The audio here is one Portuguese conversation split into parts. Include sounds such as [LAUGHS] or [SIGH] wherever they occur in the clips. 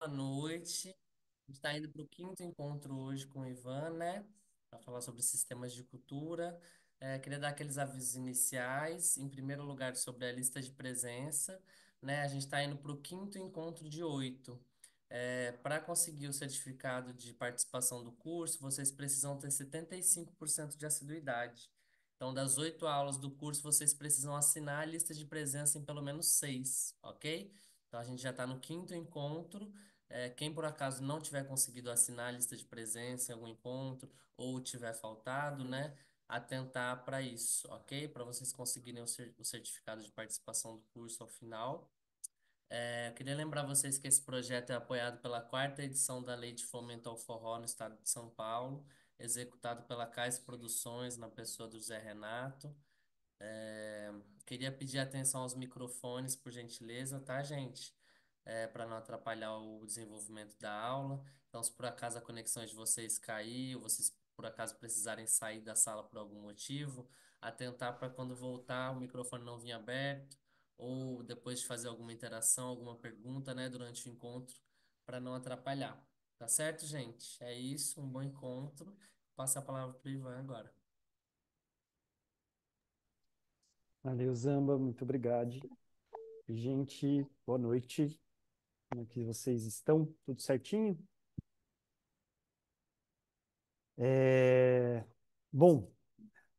Boa noite. A gente está indo para o quinto encontro hoje com o Ivan, né? Para falar sobre sistemas de cultura. É, queria dar aqueles avisos iniciais, em primeiro lugar, sobre a lista de presença, né? A gente está indo para o quinto encontro de oito. É, para conseguir o certificado de participação do curso, vocês precisam ter 75% de assiduidade. Então, das oito aulas do curso, vocês precisam assinar a lista de presença em pelo menos seis, ok? Então, a gente já está no quinto encontro. É, quem por acaso não tiver conseguido assinar a lista de presença em algum encontro ou tiver faltado, né? Atentar para isso, ok? Para vocês conseguirem o, cer o certificado de participação do curso ao final. É, eu queria lembrar vocês que esse projeto é apoiado pela quarta edição da Lei de Fomento ao Forró no estado de São Paulo, executado pela Cais Produções, na pessoa do Zé Renato. É, queria pedir atenção aos microfones, por gentileza, tá, gente? é, para não atrapalhar o desenvolvimento da aula. Então, se por acaso a conexão de vocês cair, ou vocês por acaso precisarem sair da sala por algum motivo, atentar para quando voltar o microfone não vir aberto, ou depois de fazer alguma interação, alguma pergunta, né, durante o encontro, para não atrapalhar. Tá certo, gente? É isso, um bom encontro. Passa a palavra para o Ivan agora. Valeu, Zamba, muito obrigado. Gente, boa noite. Como é que vocês estão? Tudo certinho? É... Bom,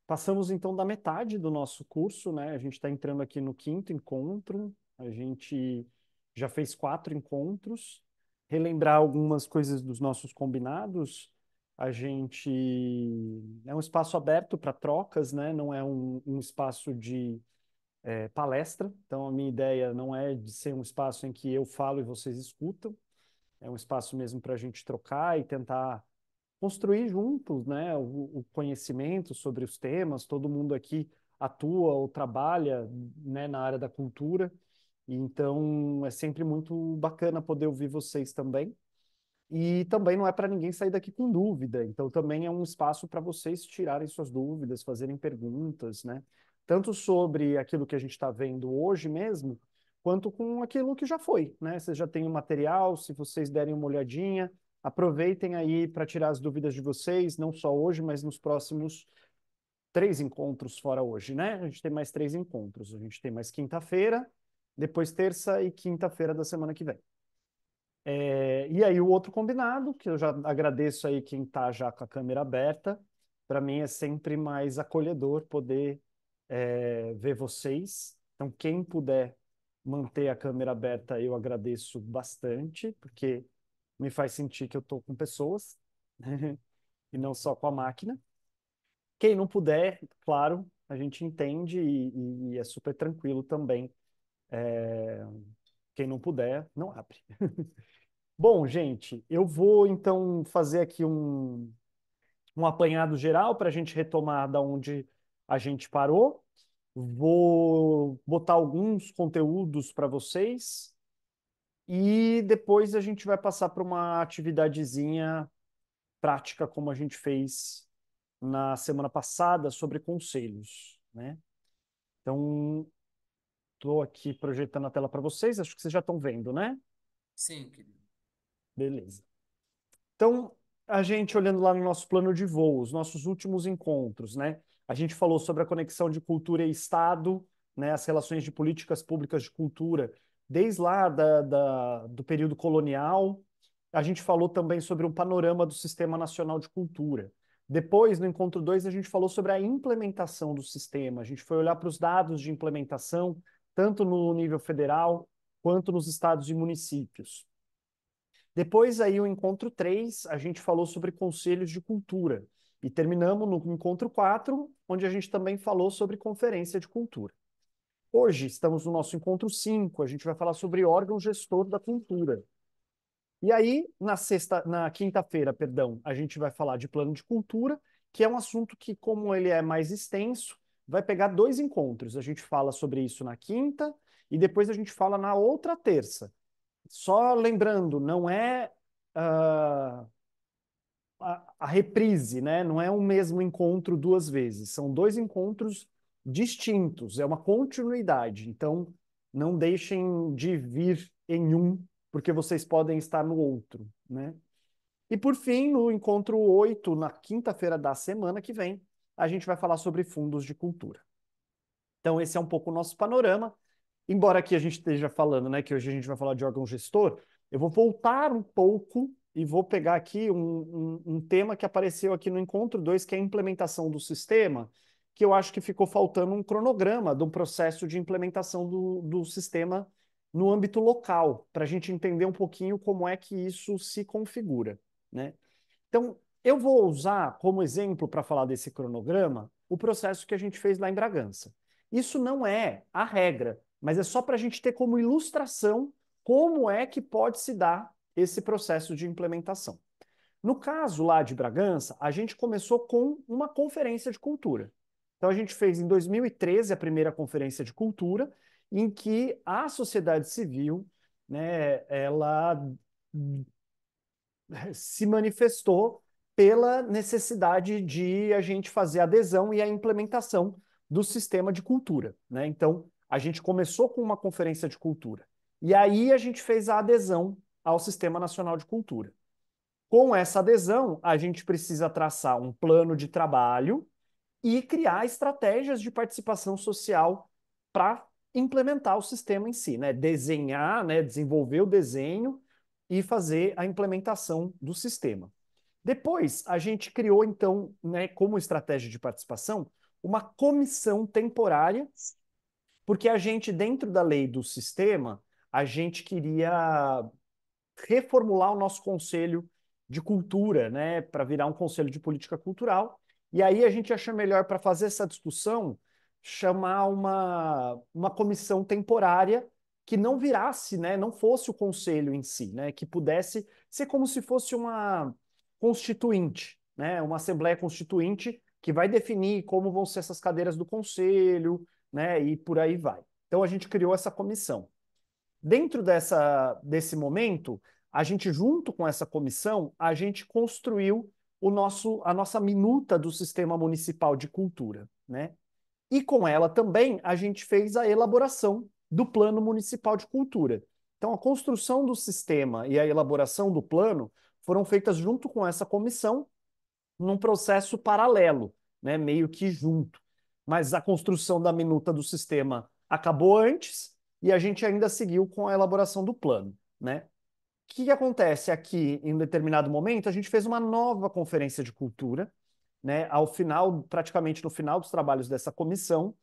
passamos então da metade do nosso curso, né? A gente está entrando aqui no quinto encontro. A gente já fez quatro encontros. Relembrar algumas coisas dos nossos combinados. A gente é um espaço aberto para trocas, né? Não é um, um espaço de é, palestra. Então, a minha ideia não é de ser um espaço em que eu falo e vocês escutam, é um espaço mesmo para a gente trocar e tentar construir juntos né, o, o, conhecimento sobre os temas. Todo mundo aqui atua ou trabalha né, na área da cultura, e então é sempre muito bacana poder ouvir vocês também. E também não é para ninguém sair daqui com dúvida, então também é um espaço para vocês tirarem suas dúvidas, fazerem perguntas, né? tanto sobre aquilo que a gente está vendo hoje mesmo, quanto com aquilo que já foi, né? Vocês já têm o material, se vocês derem uma olhadinha, aproveitem aí para tirar as dúvidas de vocês, não só hoje, mas nos próximos três encontros fora hoje, né? A gente tem mais três encontros, a gente tem mais quinta-feira, depois terça e quinta-feira da semana que vem. É, e aí o outro combinado, que eu já agradeço aí quem está já com a câmera aberta, para mim é sempre mais acolhedor poder é, ver vocês. Então, quem puder manter a câmera aberta, eu agradeço bastante, porque me faz sentir que eu estou com pessoas [LAUGHS] e não só com a máquina. Quem não puder, claro, a gente entende e, e é super tranquilo também. É... Quem não puder, não abre. [LAUGHS] Bom, gente, eu vou então fazer aqui um, um apanhado geral para a gente retomar da onde a gente parou. Vou botar alguns conteúdos para vocês e depois a gente vai passar para uma atividadezinha prática, como a gente fez na semana passada, sobre conselhos. Né? Então, estou aqui projetando a tela para vocês, acho que vocês já estão vendo, né? Sim, querido. Beleza. Então, a gente olhando lá no nosso plano de voo, os nossos últimos encontros, né? A gente falou sobre a conexão de cultura e Estado, né, as relações de políticas públicas de cultura, desde lá da, da, do período colonial. A gente falou também sobre um panorama do Sistema Nacional de Cultura. Depois, no encontro 2, a gente falou sobre a implementação do sistema. A gente foi olhar para os dados de implementação, tanto no nível federal quanto nos estados e municípios. Depois aí o encontro 3, a gente falou sobre conselhos de cultura. E terminamos no encontro 4, onde a gente também falou sobre conferência de cultura. Hoje estamos no nosso encontro 5, a gente vai falar sobre órgão gestor da cultura. E aí, na sexta, na quinta-feira, perdão, a gente vai falar de plano de cultura, que é um assunto que, como ele é mais extenso, vai pegar dois encontros. A gente fala sobre isso na quinta e depois a gente fala na outra terça. Só lembrando, não é uh, a, a reprise, né? Não é o um mesmo encontro duas vezes, são dois encontros distintos, é uma continuidade. Então, não deixem de vir em um, porque vocês podem estar no outro, né? E por fim, no encontro 8, na quinta-feira da semana que vem, a gente vai falar sobre fundos de cultura. Então, esse é um pouco o nosso panorama. Embora aqui a gente esteja falando, né, que hoje a gente vai falar de órgão gestor, eu vou voltar um pouco e vou pegar aqui um, um, um tema que apareceu aqui no encontro 2, que é a implementação do sistema, que eu acho que ficou faltando um cronograma do processo de implementação do, do sistema no âmbito local, para a gente entender um pouquinho como é que isso se configura. Né? Então, eu vou usar como exemplo para falar desse cronograma o processo que a gente fez lá em Bragança. Isso não é a regra, mas é só para a gente ter como ilustração como é que pode se dar esse processo de implementação. No caso lá de Bragança, a gente começou com uma conferência de cultura. Então a gente fez em 2013 a primeira conferência de cultura, em que a sociedade civil, né, ela se manifestou pela necessidade de a gente fazer adesão e a implementação do sistema de cultura, né? Então a gente começou com uma conferência de cultura e aí a gente fez a adesão ao Sistema Nacional de Cultura. Com essa adesão, a gente precisa traçar um plano de trabalho e criar estratégias de participação social para implementar o sistema em si, né? Desenhar, né? desenvolver o desenho e fazer a implementação do sistema. Depois, a gente criou, então, né, como estratégia de participação, uma comissão temporária, porque a gente, dentro da lei do sistema, a gente queria reformular o nosso conselho de cultura, né, para virar um conselho de política cultural. E aí a gente acha melhor para fazer essa discussão chamar uma, uma comissão temporária que não virasse, né, não fosse o conselho em si, né, que pudesse ser como se fosse uma constituinte, né, uma assembleia constituinte que vai definir como vão ser essas cadeiras do conselho, né, e por aí vai. Então a gente criou essa comissão. Dentro dessa, desse momento, a gente, junto com essa comissão, a gente construiu o nosso, a nossa minuta do Sistema Municipal de Cultura. Né? E com ela também a gente fez a elaboração do Plano Municipal de Cultura. Então, a construção do sistema e a elaboração do plano foram feitas junto com essa comissão, num processo paralelo, né? meio que junto. Mas a construção da minuta do sistema acabou antes e a gente ainda seguiu com a elaboração do plano, né? O que, acontece aqui, em um determinado momento, a gente fez uma nova conferência de cultura, né? Ao final, praticamente no final dos trabalhos dessa comissão,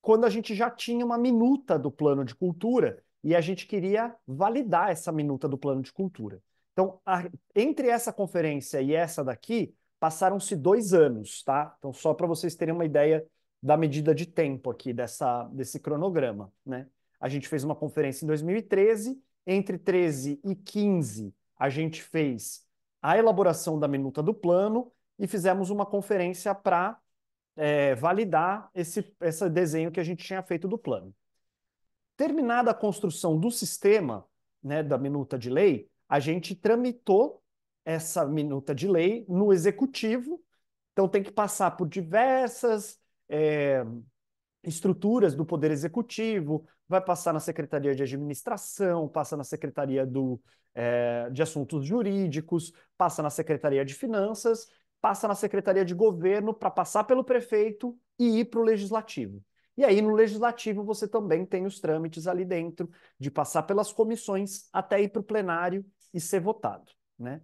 quando a gente já tinha uma minuta do plano de cultura e a gente queria validar essa minuta do plano de cultura. Então, a, entre essa conferência e essa daqui, passaram-se dois anos, tá? Então, só para vocês terem uma ideia da medida de tempo aqui dessa, desse cronograma, né? a gente fez uma conferência em 2013, entre 13 e 15 a gente fez a elaboração da minuta do plano e fizemos uma conferência para é, validar esse, esse desenho que a gente tinha feito do plano. Terminada a construção do sistema, né, da minuta de lei, a gente tramitou essa minuta de lei no executivo, então tem que passar por diversas é, estruturas do Poder Executivo, vai passar na Secretaria de Administração, passa na Secretaria do, é, de Assuntos Jurídicos, passa na Secretaria de Finanças, passa na Secretaria de Governo para passar pelo prefeito e ir para o Legislativo. E aí, no Legislativo, você também tem os trâmites ali dentro, de passar pelas comissões até ir para o plenário e ser votado. Né?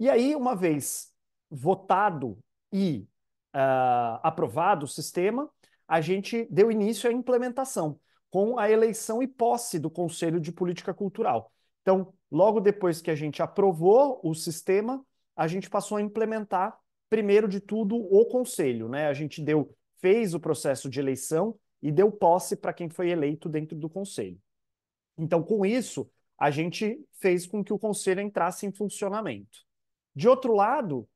E aí, uma vez votado e uh, aprovado o sistema, a gente deu início à implementação com a eleição e posse do Conselho de Política Cultural. Então, logo depois que a gente aprovou o sistema, a gente passou a implementar, primeiro de tudo, o conselho. Né? A gente deu, fez o processo de eleição e deu posse para quem foi eleito dentro do conselho. Então, com isso, a gente fez com que o conselho entrasse em funcionamento. De outro lado,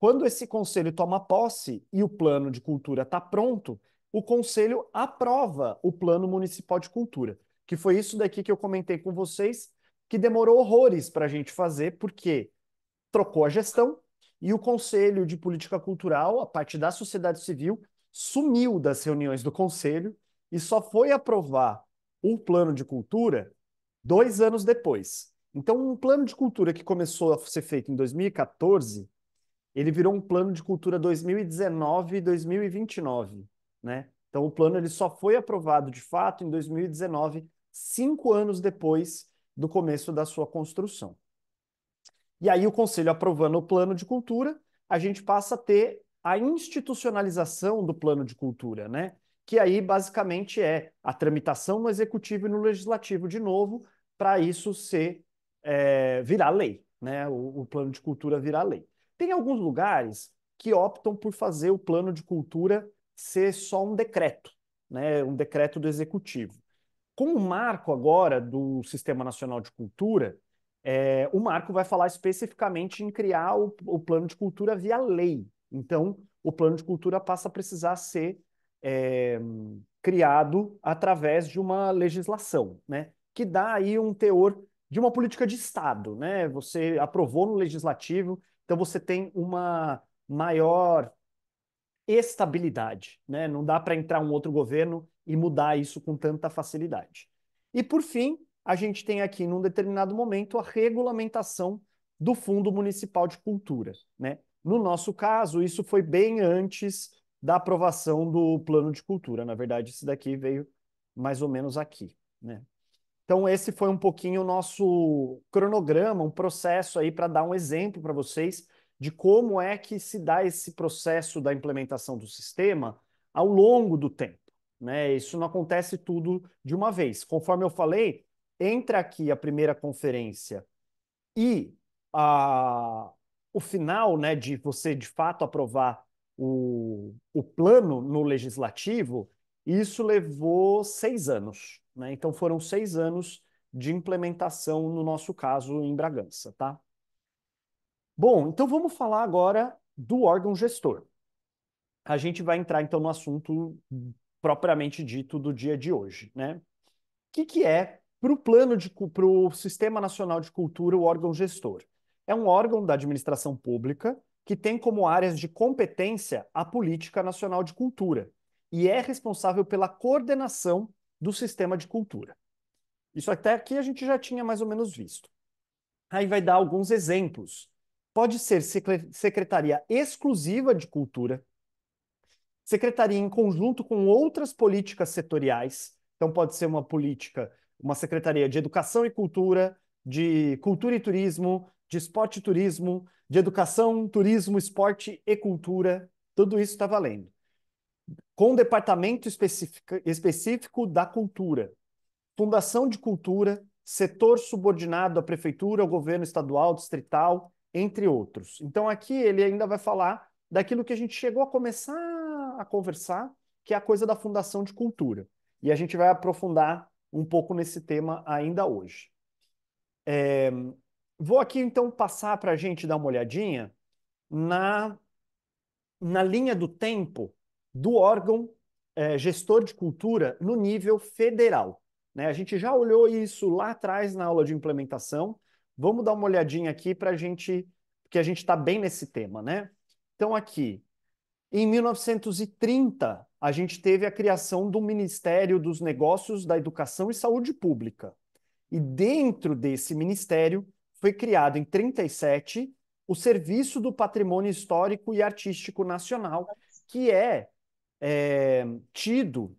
quando esse conselho toma posse e o plano de cultura está pronto, o Conselho aprova o Plano Municipal de Cultura, que foi isso daqui que eu comentei com vocês, que demorou horrores para a gente fazer, porque trocou a gestão e o Conselho de Política Cultural, a parte da sociedade civil, sumiu das reuniões do Conselho e só foi aprovar o plano de cultura dois anos depois. Então, um plano de cultura que começou a ser feito em 2014, ele virou um plano de cultura 2019 e 2029 né? Então o plano ele só foi aprovado de fato em 2019, cinco anos depois do começo da sua construção. E aí o conselho aprovando o plano de cultura, a gente passa a ter a institucionalização do plano de cultura, né? Que aí basicamente é a tramitação no executivo e no legislativo de novo para isso ser é, virar lei, né? O, o plano de cultura virar lei. Tem alguns lugares que optam por fazer o plano de cultura ser só um decreto, né, um decreto do executivo. Com o marco agora do Sistema Nacional de Cultura, é, o marco vai falar especificamente em criar o, o, plano de cultura via lei. Então, o plano de cultura passa a precisar ser é, criado através de uma legislação, né, que dá aí um teor de uma política de Estado, né? Você aprovou no legislativo, então você tem uma maior estabilidade. Né? Não dá para entrar um outro governo e mudar isso com tanta facilidade. E, por fim, a gente tem aqui, num determinado momento, a regulamentação do Fundo Municipal de Cultura. Né? No nosso caso, isso foi bem antes da aprovação do Plano de Cultura. Na verdade, isso daqui veio mais ou menos aqui. Né? Então, esse foi um pouquinho o nosso cronograma, um processo aí para dar um exemplo para vocês de como é que se dá esse processo da implementação do sistema ao longo do tempo. Né? Isso não acontece tudo de uma vez. Conforme eu falei, entre aqui a primeira conferência e a, o final né, de você de fato aprovar o, o plano no legislativo, isso levou seis anos. Né? Então foram seis anos de implementação, no nosso caso, em Bragança. Tá? Bom, então vamos falar agora do órgão gestor. A gente vai entrar então no assunto propriamente dito do dia de hoje, né? O que, que é para o plano de para o Sistema Nacional de Cultura o órgão gestor? É um órgão da administração pública que tem como áreas de competência a política nacional de cultura e é responsável pela coordenação do sistema de cultura. Isso até aqui a gente já tinha mais ou menos visto. Aí vai dar alguns exemplos pode ser secretaria exclusiva de cultura, secretaria em conjunto com outras políticas setoriais. Então, pode ser uma política, uma secretaria de educação e cultura, de cultura e turismo, de esporte e turismo, de educação, turismo, esporte e cultura. Tudo isso está valendo. Com um departamento específico da cultura, fundação de cultura, setor subordinado à prefeitura, ao governo estadual, distrital entre outros. Então aqui ele ainda vai falar daquilo que a gente chegou a começar a conversar, que é a coisa da fundação de cultura. E a gente vai aprofundar um pouco nesse tema ainda hoje. É... Vou aqui então passar para a gente dar uma olhadinha na, na linha do tempo do órgão é, gestor de cultura no nível federal. Né? A gente já olhou isso lá atrás na aula de implementação, Vamos dar uma olhadinha aqui para a gente, porque a gente está bem nesse tema, né? Então, aqui, em 1930, a gente teve a criação do Ministério dos Negócios da Educação e Saúde Pública. E dentro desse ministério foi criado em 37 o Serviço do Patrimônio Histórico e Artístico Nacional, que é, é tido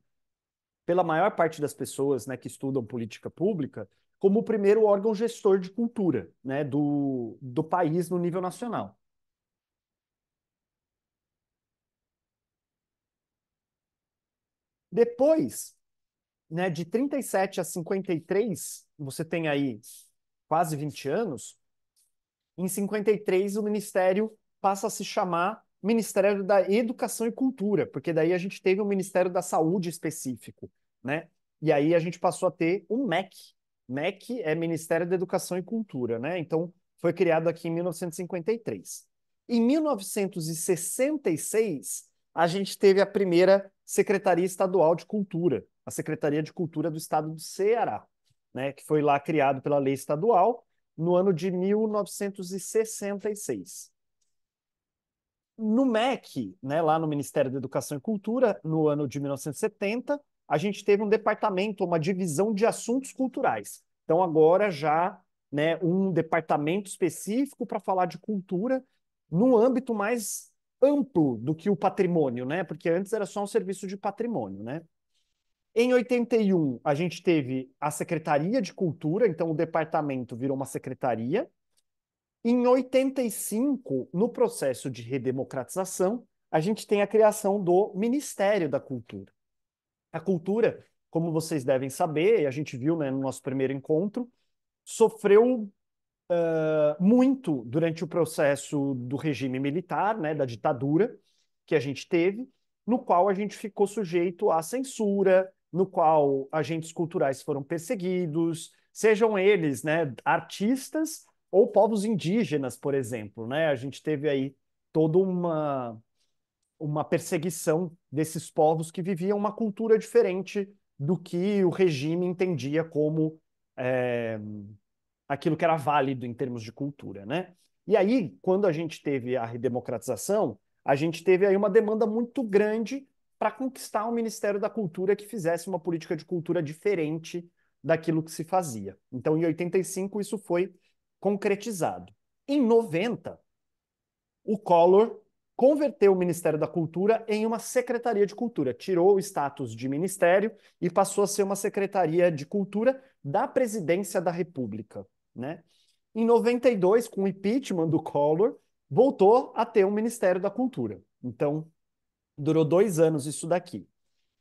pela maior parte das pessoas né, que estudam política pública como o primeiro órgão gestor de cultura né, do, do país no nível nacional. Depois, né, de 37 a 53, você tem aí quase 20 anos, em 53 o ministério passa a se chamar Ministério da Educação e Cultura, porque daí a gente teve um Ministério da Saúde específico, né? E aí a gente passou a ter um MEC, MEC é Ministério da Educação e Cultura, né? Então, foi criado aqui em 1953. Em 1966, a gente teve a primeira Secretaria Estadual de Cultura, a Secretaria de Cultura do Estado do Ceará, né? Que foi lá criado pela lei estadual no ano de 1966. No MEC, né, lá no Ministério da Educação e Cultura, no ano de 1970, a gente teve um departamento, uma divisão de assuntos culturais. Então, agora já né, um departamento específico para falar de cultura num âmbito mais amplo do que o patrimônio, né? Porque antes era só um serviço de patrimônio, né? Em 81, a gente teve a Secretaria de Cultura, então o departamento virou uma secretaria. Em 85, no processo de redemocratização, a gente tem a criação do Ministério da Cultura. A cultura, como vocês devem saber, e a gente viu né, no nosso primeiro encontro, sofreu uh, muito durante o processo do regime militar, né, da ditadura que a gente teve, no qual a gente ficou sujeito à censura, no qual agentes culturais foram perseguidos, sejam eles né, artistas ou povos indígenas, por exemplo. Né? A gente teve aí toda uma, uma perseguição desses povos que viviam uma cultura diferente do que o regime entendia como é, aquilo que era válido em termos de cultura, né? E aí, quando a gente teve a redemocratização, a gente teve aí uma demanda muito grande para conquistar o um Ministério da Cultura que fizesse uma política de cultura diferente daquilo que se fazia. Então, em 85, isso foi concretizado. Em 90, o Collor converteu o Ministério da Cultura em uma Secretaria de Cultura, tirou o status de ministério e passou a ser uma Secretaria de Cultura da Presidência da República, né? Em 92, com o impeachment do Collor, voltou a ter um Ministério da Cultura. Então, durou dois anos isso daqui.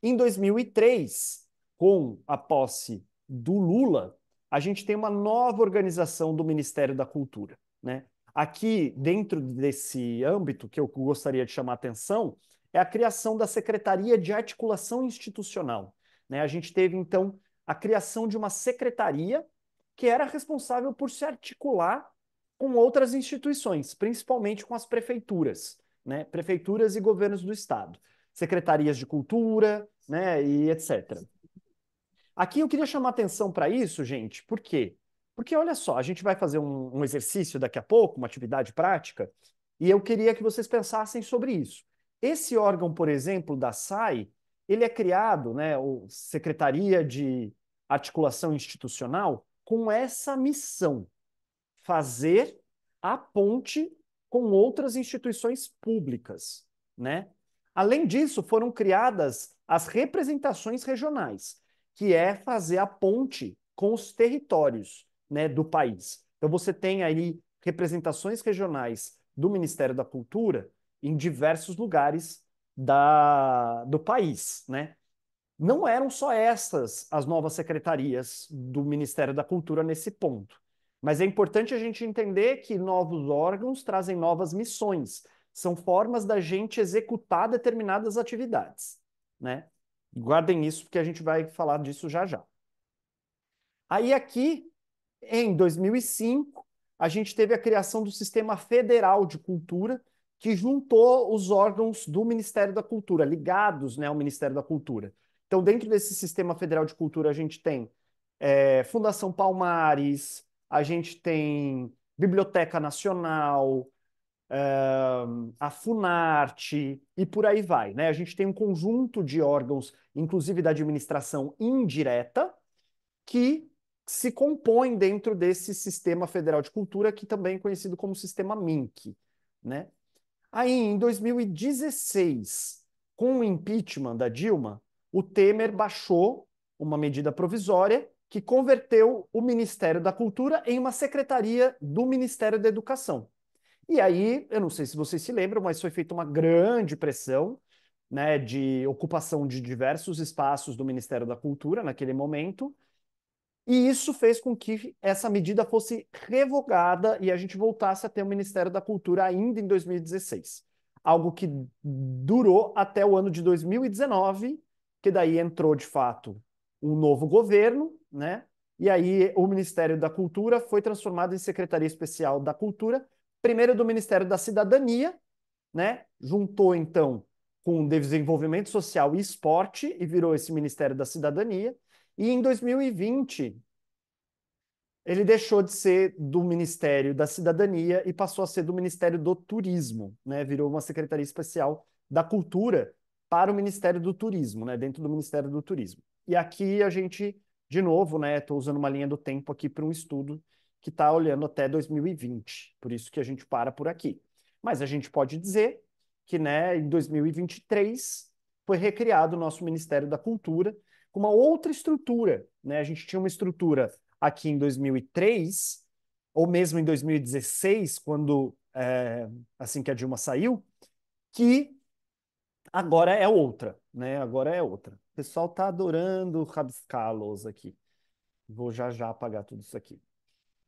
Em 2003, com a posse do Lula, a gente tem uma nova organização do Ministério da Cultura, né? Aqui, dentro desse âmbito que eu gostaria de chamar a atenção, é a criação da Secretaria de Articulação Institucional. Né? A gente teve, então, a criação de uma secretaria que era responsável por se articular com outras instituições, principalmente com as prefeituras, né? prefeituras e governos do Estado, secretarias de cultura né? e etc. Aqui eu queria chamar atenção para isso, gente, porque porque olha só, a gente vai fazer um, um exercício daqui a pouco, uma atividade prática, e eu queria que vocês pensassem sobre isso. Esse órgão, por exemplo, da SAI, ele é criado, né, o Secretaria de Articulação Institucional, com essa missão: fazer a ponte com outras instituições públicas, né? Além disso, foram criadas as representações regionais, que é fazer a ponte com os territórios né, do país. Então você tem aí representações regionais do Ministério da Cultura em diversos lugares da, do país, né? Não eram só essas as novas secretarias do Ministério da Cultura nesse ponto. Mas é importante a gente entender que novos órgãos trazem novas missões, são formas da gente executar determinadas atividades, né? Guardem isso porque a gente vai falar disso já já. Aí aqui em 2005, a gente teve a criação do Sistema Federal de Cultura, que juntou os órgãos do Ministério da Cultura, ligados né, ao Ministério da Cultura. Então, dentro desse Sistema Federal de Cultura, a gente tem é, Fundação Palmares, a gente tem Biblioteca Nacional, é, a Funarte e por aí vai. Né? A gente tem um conjunto de órgãos, inclusive da administração indireta, que se compõem dentro desse sistema federal de cultura, que também é conhecido como sistema MINC. Né? Aí, em 2016, com o impeachment da Dilma, o Temer baixou uma medida provisória que converteu o Ministério da Cultura em uma secretaria do Ministério da Educação. E aí, eu não sei se vocês se lembram, mas foi feita uma grande pressão né, de ocupação de diversos espaços do Ministério da Cultura naquele momento, e isso fez com que essa medida fosse revogada e a gente voltasse a ter o Ministério da Cultura ainda em 2016. Algo que durou até o ano de 2019, que daí entrou de fato um novo governo, né? E aí o Ministério da Cultura foi transformado em Secretaria Especial da Cultura, primeiro do Ministério da Cidadania, né? Juntou então com o Desenvolvimento Social e Esporte e virou esse Ministério da Cidadania. E em 2020, ele deixou de ser do Ministério da Cidadania e passou a ser do Ministério do Turismo, né? Virou uma secretaria especial da Cultura para o Ministério do Turismo, né? Dentro do Ministério do Turismo. E aqui a gente, de novo, né? Estou usando uma linha do tempo aqui para um estudo que está olhando até 2020, por isso que a gente para por aqui. Mas a gente pode dizer que, né? Em 2023 foi recriado o nosso Ministério da Cultura com uma outra estrutura. Né? A gente tinha uma estrutura aqui em 2003, ou mesmo em 2016, quando é, assim que a Dilma saiu, que agora é outra, né? Agora é outra. O pessoal tá adorando rabiscar a aqui. Vou já já apagar tudo isso aqui.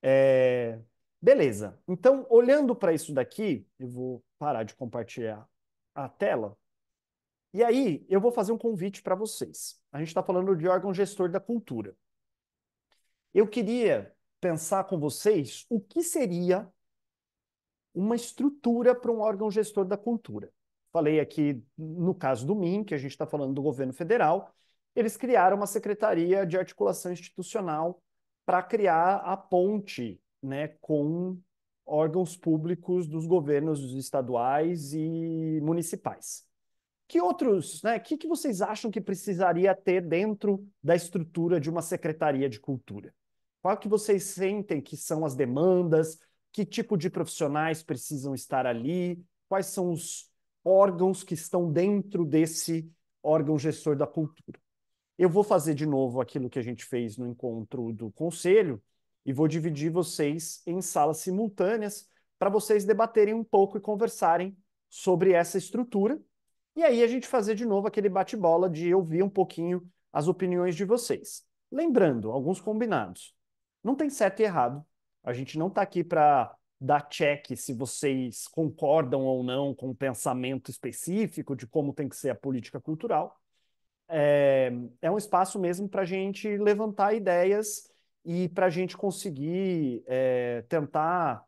É... Beleza. Então, olhando para isso daqui, eu vou parar de compartilhar a tela. E aí, eu vou fazer um convite para vocês. A gente está falando de órgão gestor da cultura. Eu queria pensar com vocês o que seria uma estrutura para um órgão gestor da cultura. Falei aqui no caso do MIM, que a gente está falando do governo federal, eles criaram uma secretaria de articulação institucional para criar a ponte né, com órgãos públicos dos governos estaduais e municipais. Que outros, né? O que, que vocês acham que precisaria ter dentro da estrutura de uma secretaria de cultura? Qual que vocês sentem que são as demandas? Que tipo de profissionais precisam estar ali? Quais são os órgãos que estão dentro desse órgão gestor da cultura? Eu vou fazer de novo aquilo que a gente fez no encontro do conselho e vou dividir vocês em salas simultâneas para vocês debaterem um pouco e conversarem sobre essa estrutura e aí a gente fazer de novo aquele bate-bola de ouvir um pouquinho as opiniões de vocês. Lembrando, alguns combinados. Não tem certo e errado. A gente não está aqui para dar check se vocês concordam ou não com o um pensamento específico de como tem que ser a política cultural. É, é um espaço mesmo para a gente levantar ideias e para a gente conseguir é, tentar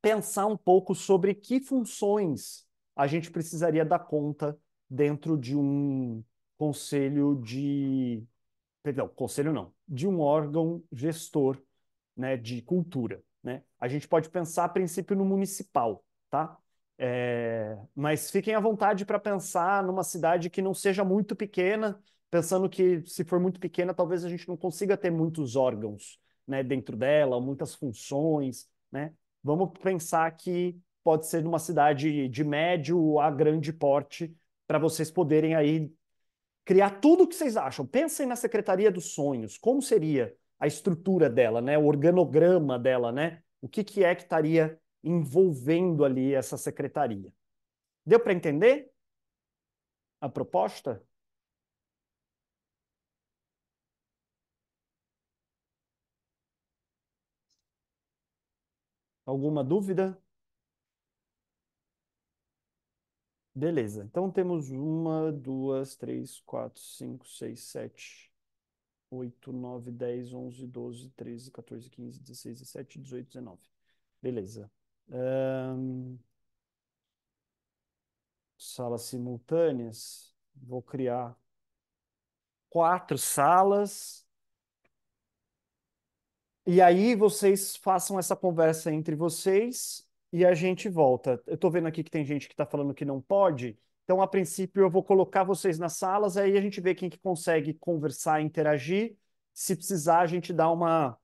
pensar um pouco sobre que funções a gente precisaria dar conta dentro de um conselho de. Perdão, conselho não, de um órgão gestor né, de cultura. Né? A gente pode pensar a princípio no municipal, tá? É, mas fiquem à vontade para pensar numa cidade que não seja muito pequena, pensando que se for muito pequena, talvez a gente não consiga ter muitos órgãos né, dentro dela, muitas funções, né? Vamos pensar que pode ser numa cidade de médio a grande porte, para vocês poderem aí criar tudo o que vocês acham. Pensem na Secretaria dos Sonhos, como seria a estrutura dela, né? O organograma dela, né? O que, que é que estaria envolvendo ali essa secretaria. Deu para entender a proposta? Alguma dúvida? Beleza, então temos uma, duas, três, quatro, cinco, seis, sete, oito, nove, dez, onze, doze, treze, quatorze, quinze dezesseis sete dezoito dezenove. Beleza. Um... Salas simultâneas. Vou criar quatro salas. E aí vocês façam essa conversa entre vocês e a gente volta. Eu estou vendo aqui que tem gente que está falando que não pode, então a princípio eu vou colocar vocês nas salas, aí a gente vê quem que consegue conversar, interagir. Se precisar, a gente dá uma,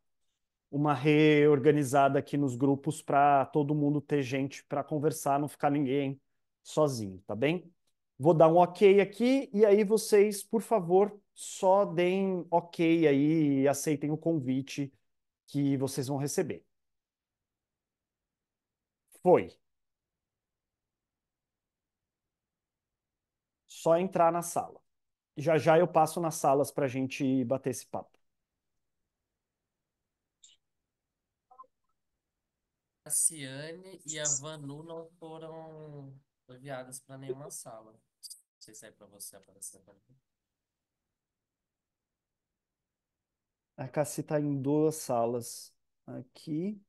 uma reorganizada aqui nos grupos para todo mundo ter gente para conversar, não ficar ninguém sozinho, tá bem? Vou dar um ok aqui e aí vocês, por favor, só deem ok aí e aceitem o convite que vocês vão receber. Foi. Só entrar na sala. Já já eu passo nas salas para a gente bater esse papo. A Ciane e a Vanu não foram enviadas para nenhuma sala. Não sei se é para você aparecer. A Cassi está em duas salas aqui.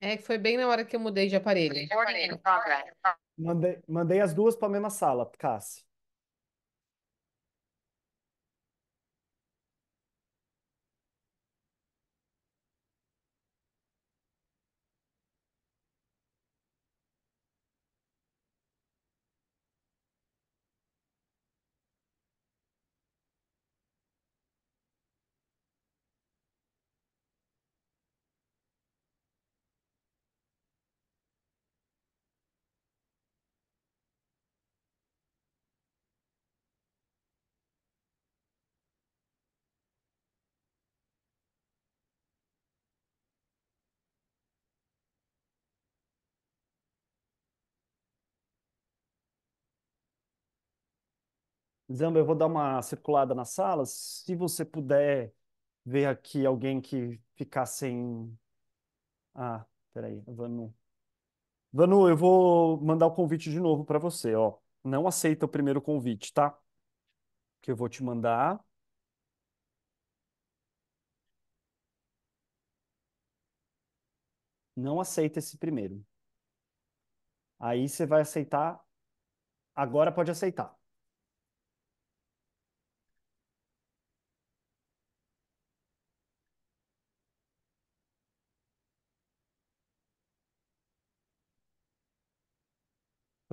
É que foi bem na hora que eu mudei de aparelho. Tá mandei, mandei as duas para a mesma sala, Cassi. Zamba, eu vou dar uma circulada nas salas. Se você puder ver aqui alguém que ficar sem. Ah, peraí, Vanu. Vanu, eu vou mandar o convite de novo para você, ó. Não aceita o primeiro convite, tá? Que eu vou te mandar. Não aceita esse primeiro. Aí você vai aceitar. Agora pode aceitar.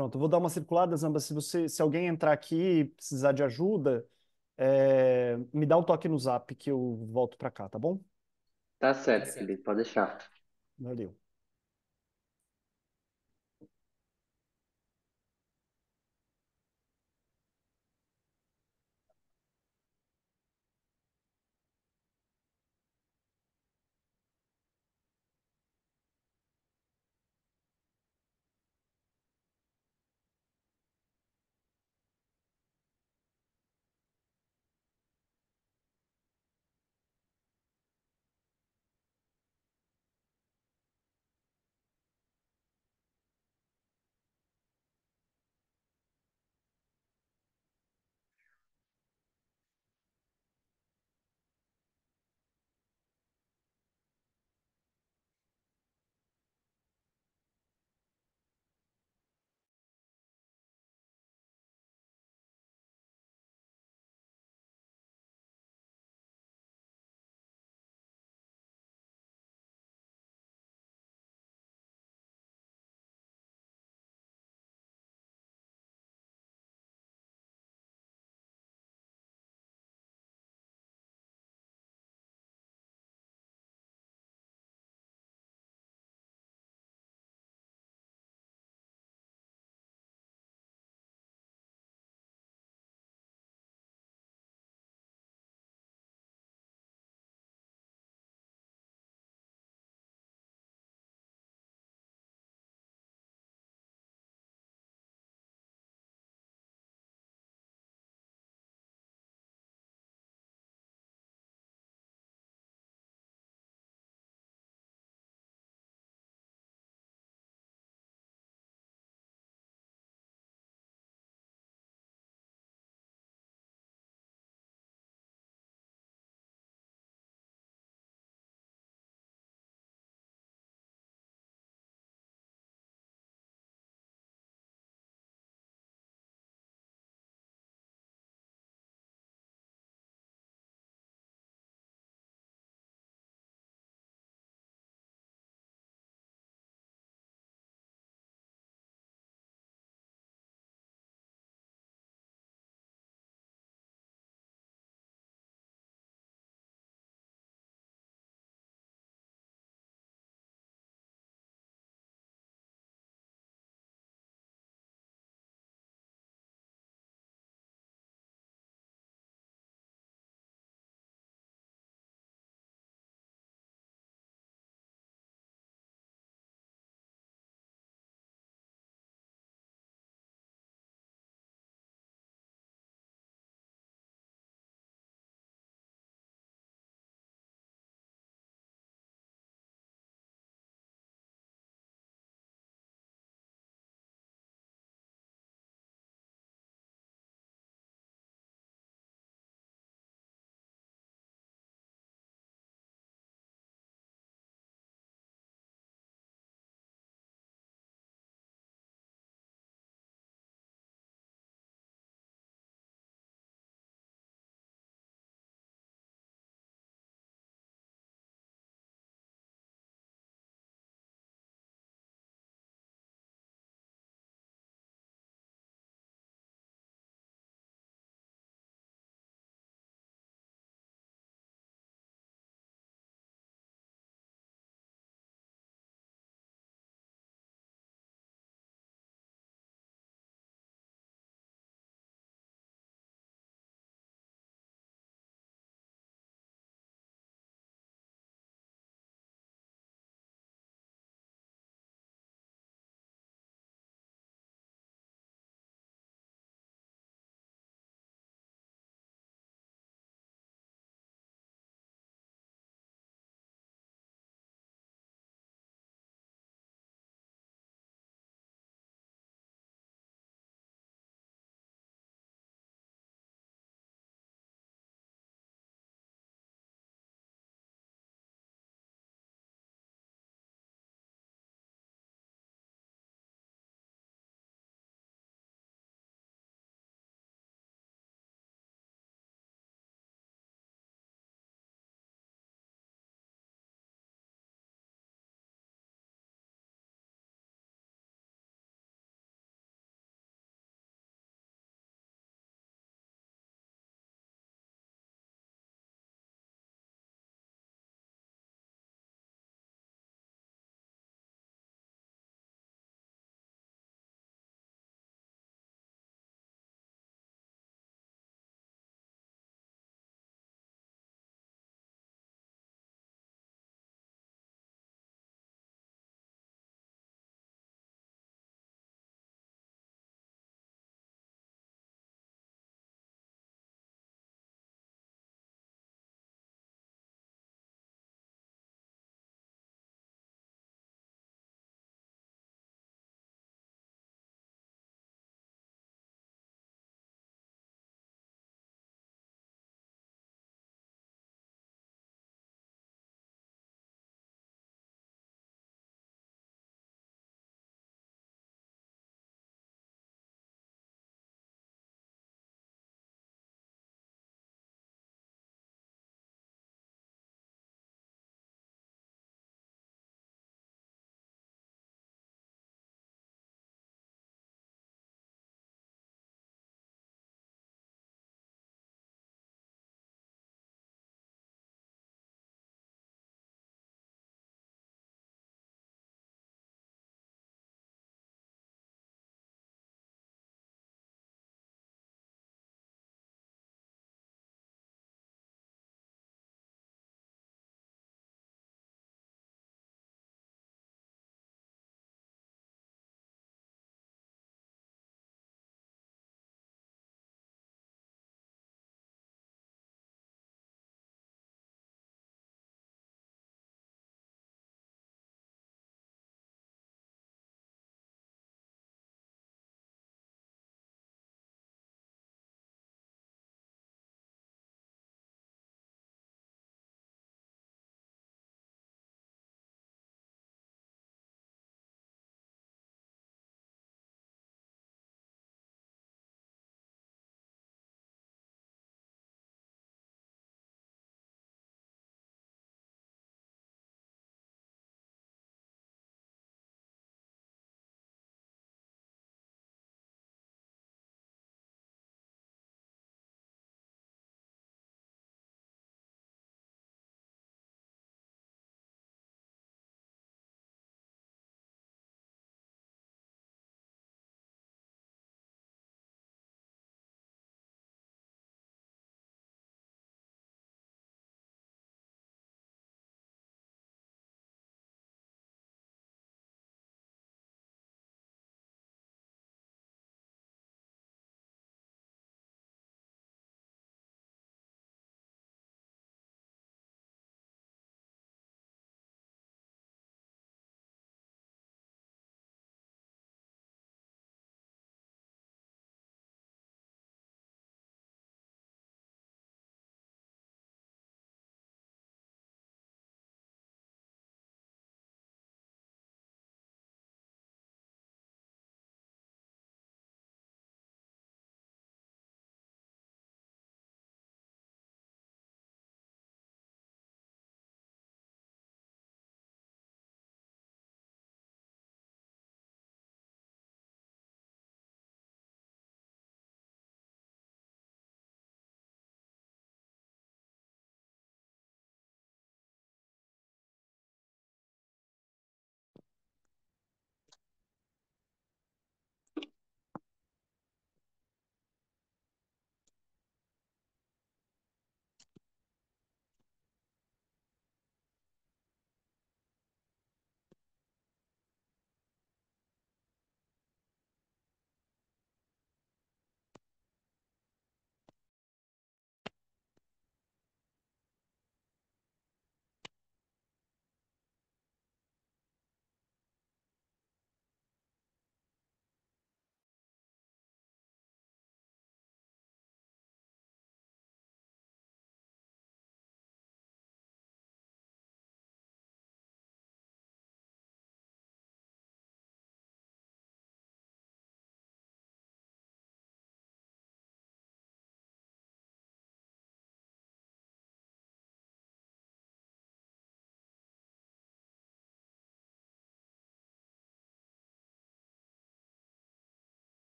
Pronto, eu vou dar uma circulada, Zamba. Se você, se alguém entrar aqui e precisar de ajuda, é, me dá um toque no zap que eu volto para cá, tá bom? Tá, tá certo, Felipe, pode deixar. Valeu.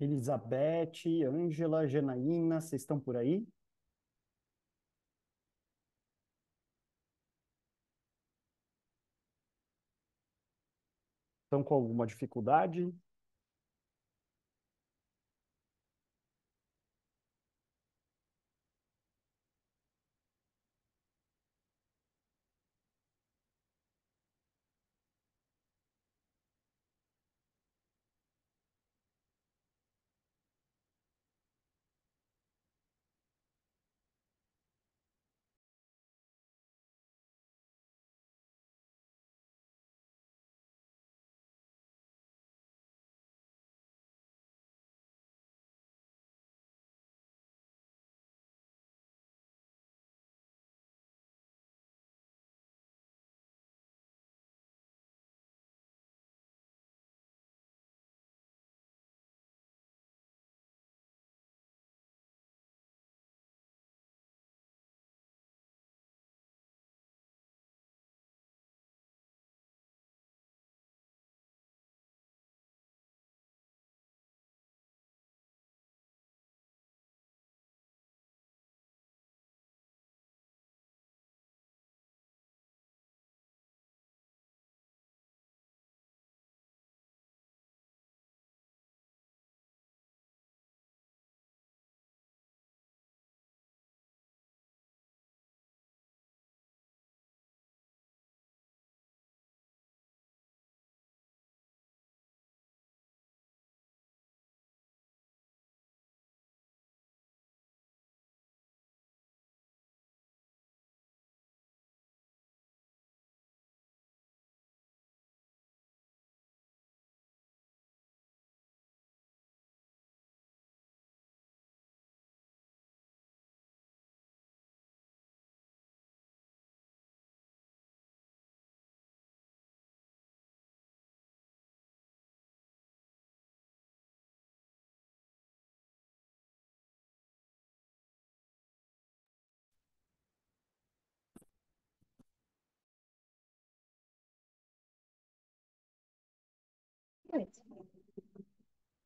Elizabeth, Ângela, Janaína, vocês estão por aí? Estão com alguma dificuldade?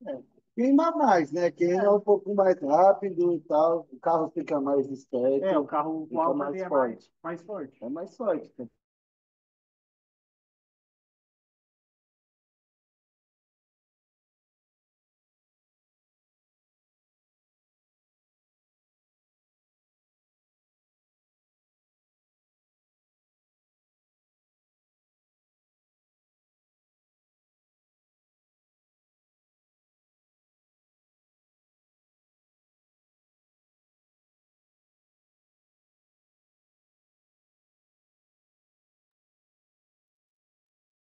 É. Queima mais, né? Queima é. um pouco mais rápido e tal. O carro fica mais esperto. É, o carro fica mais é forte. mais, mais forte. É mais forte.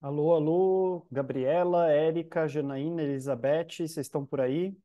Alô, alô, Gabriela, Érica, Janaína, Elizabeth, vocês estão por aí?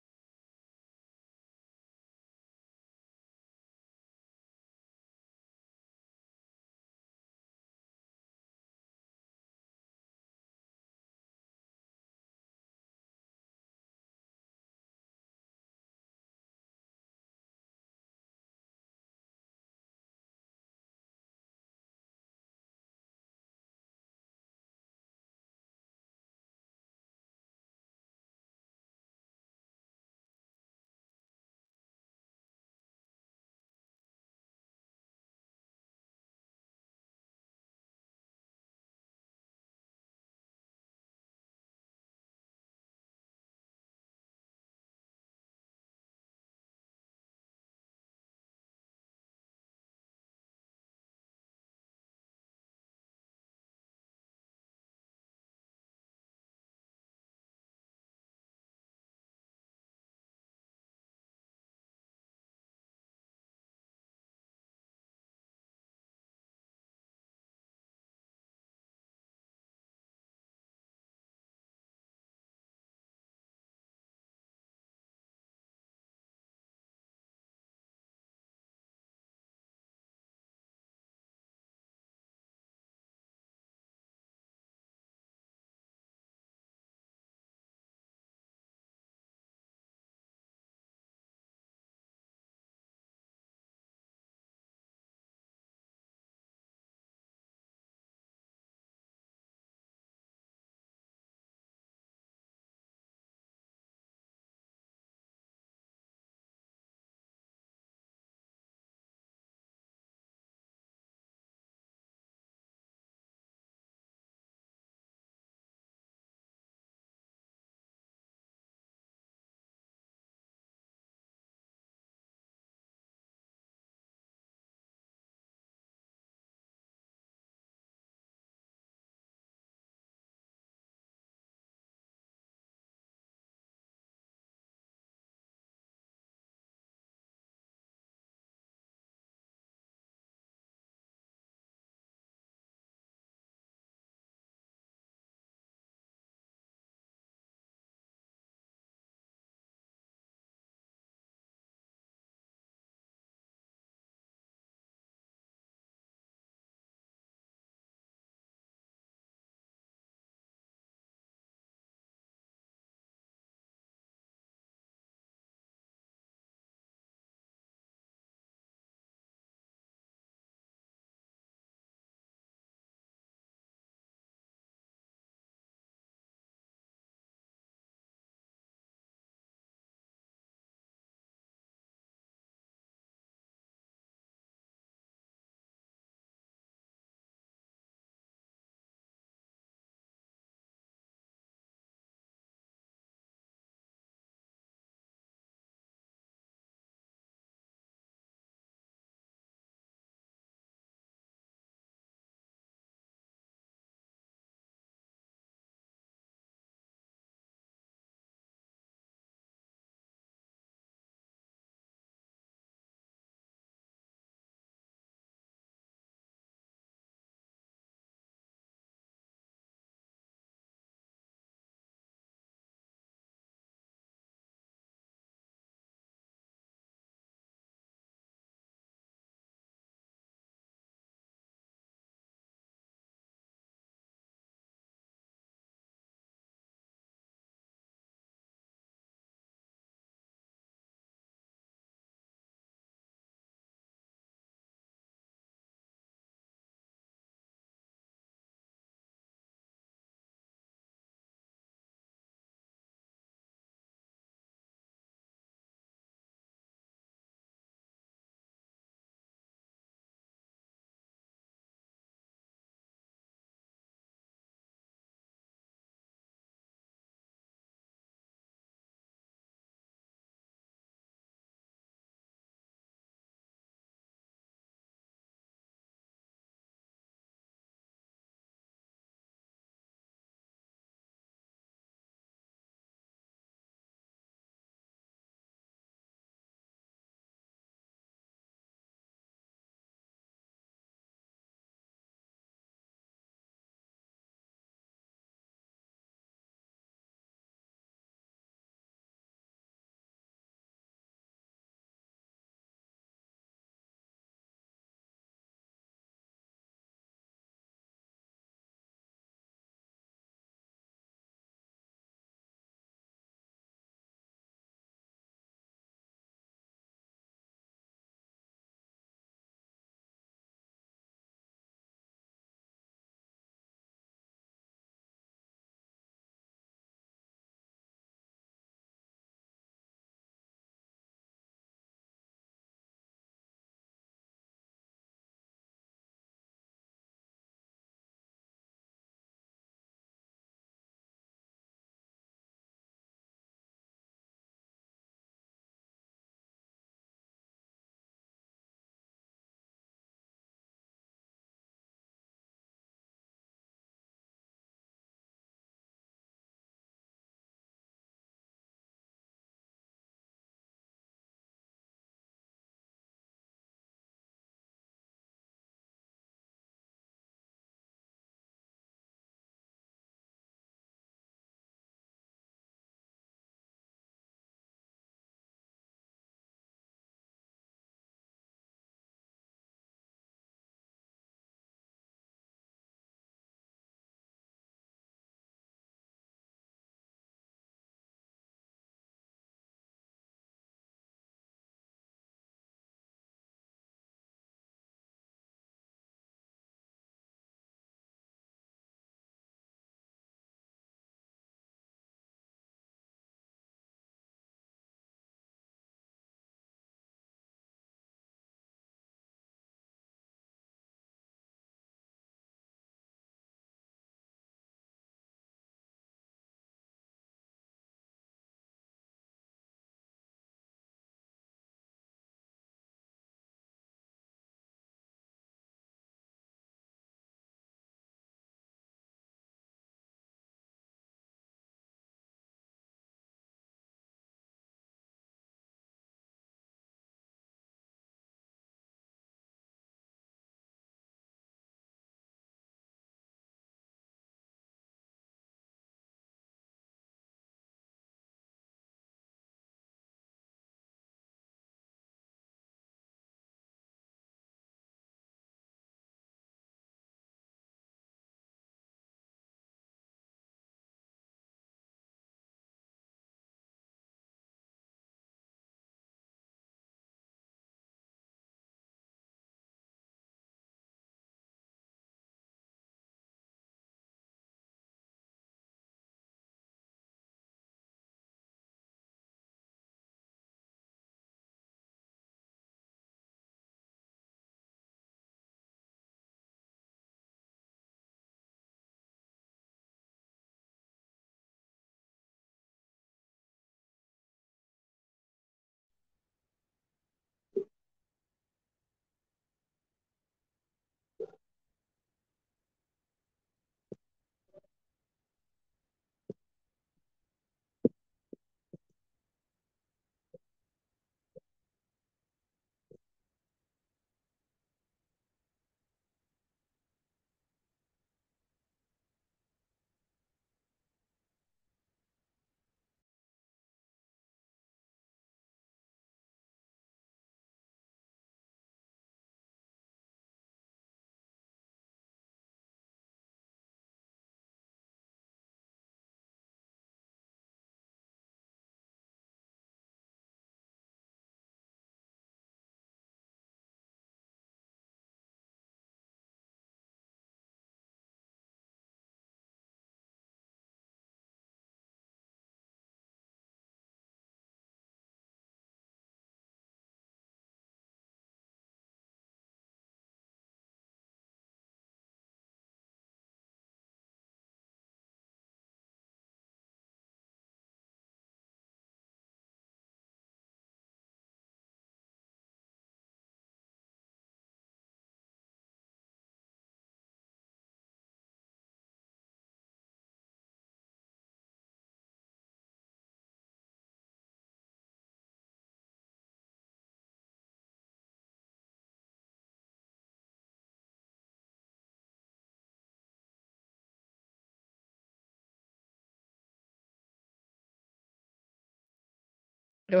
Eu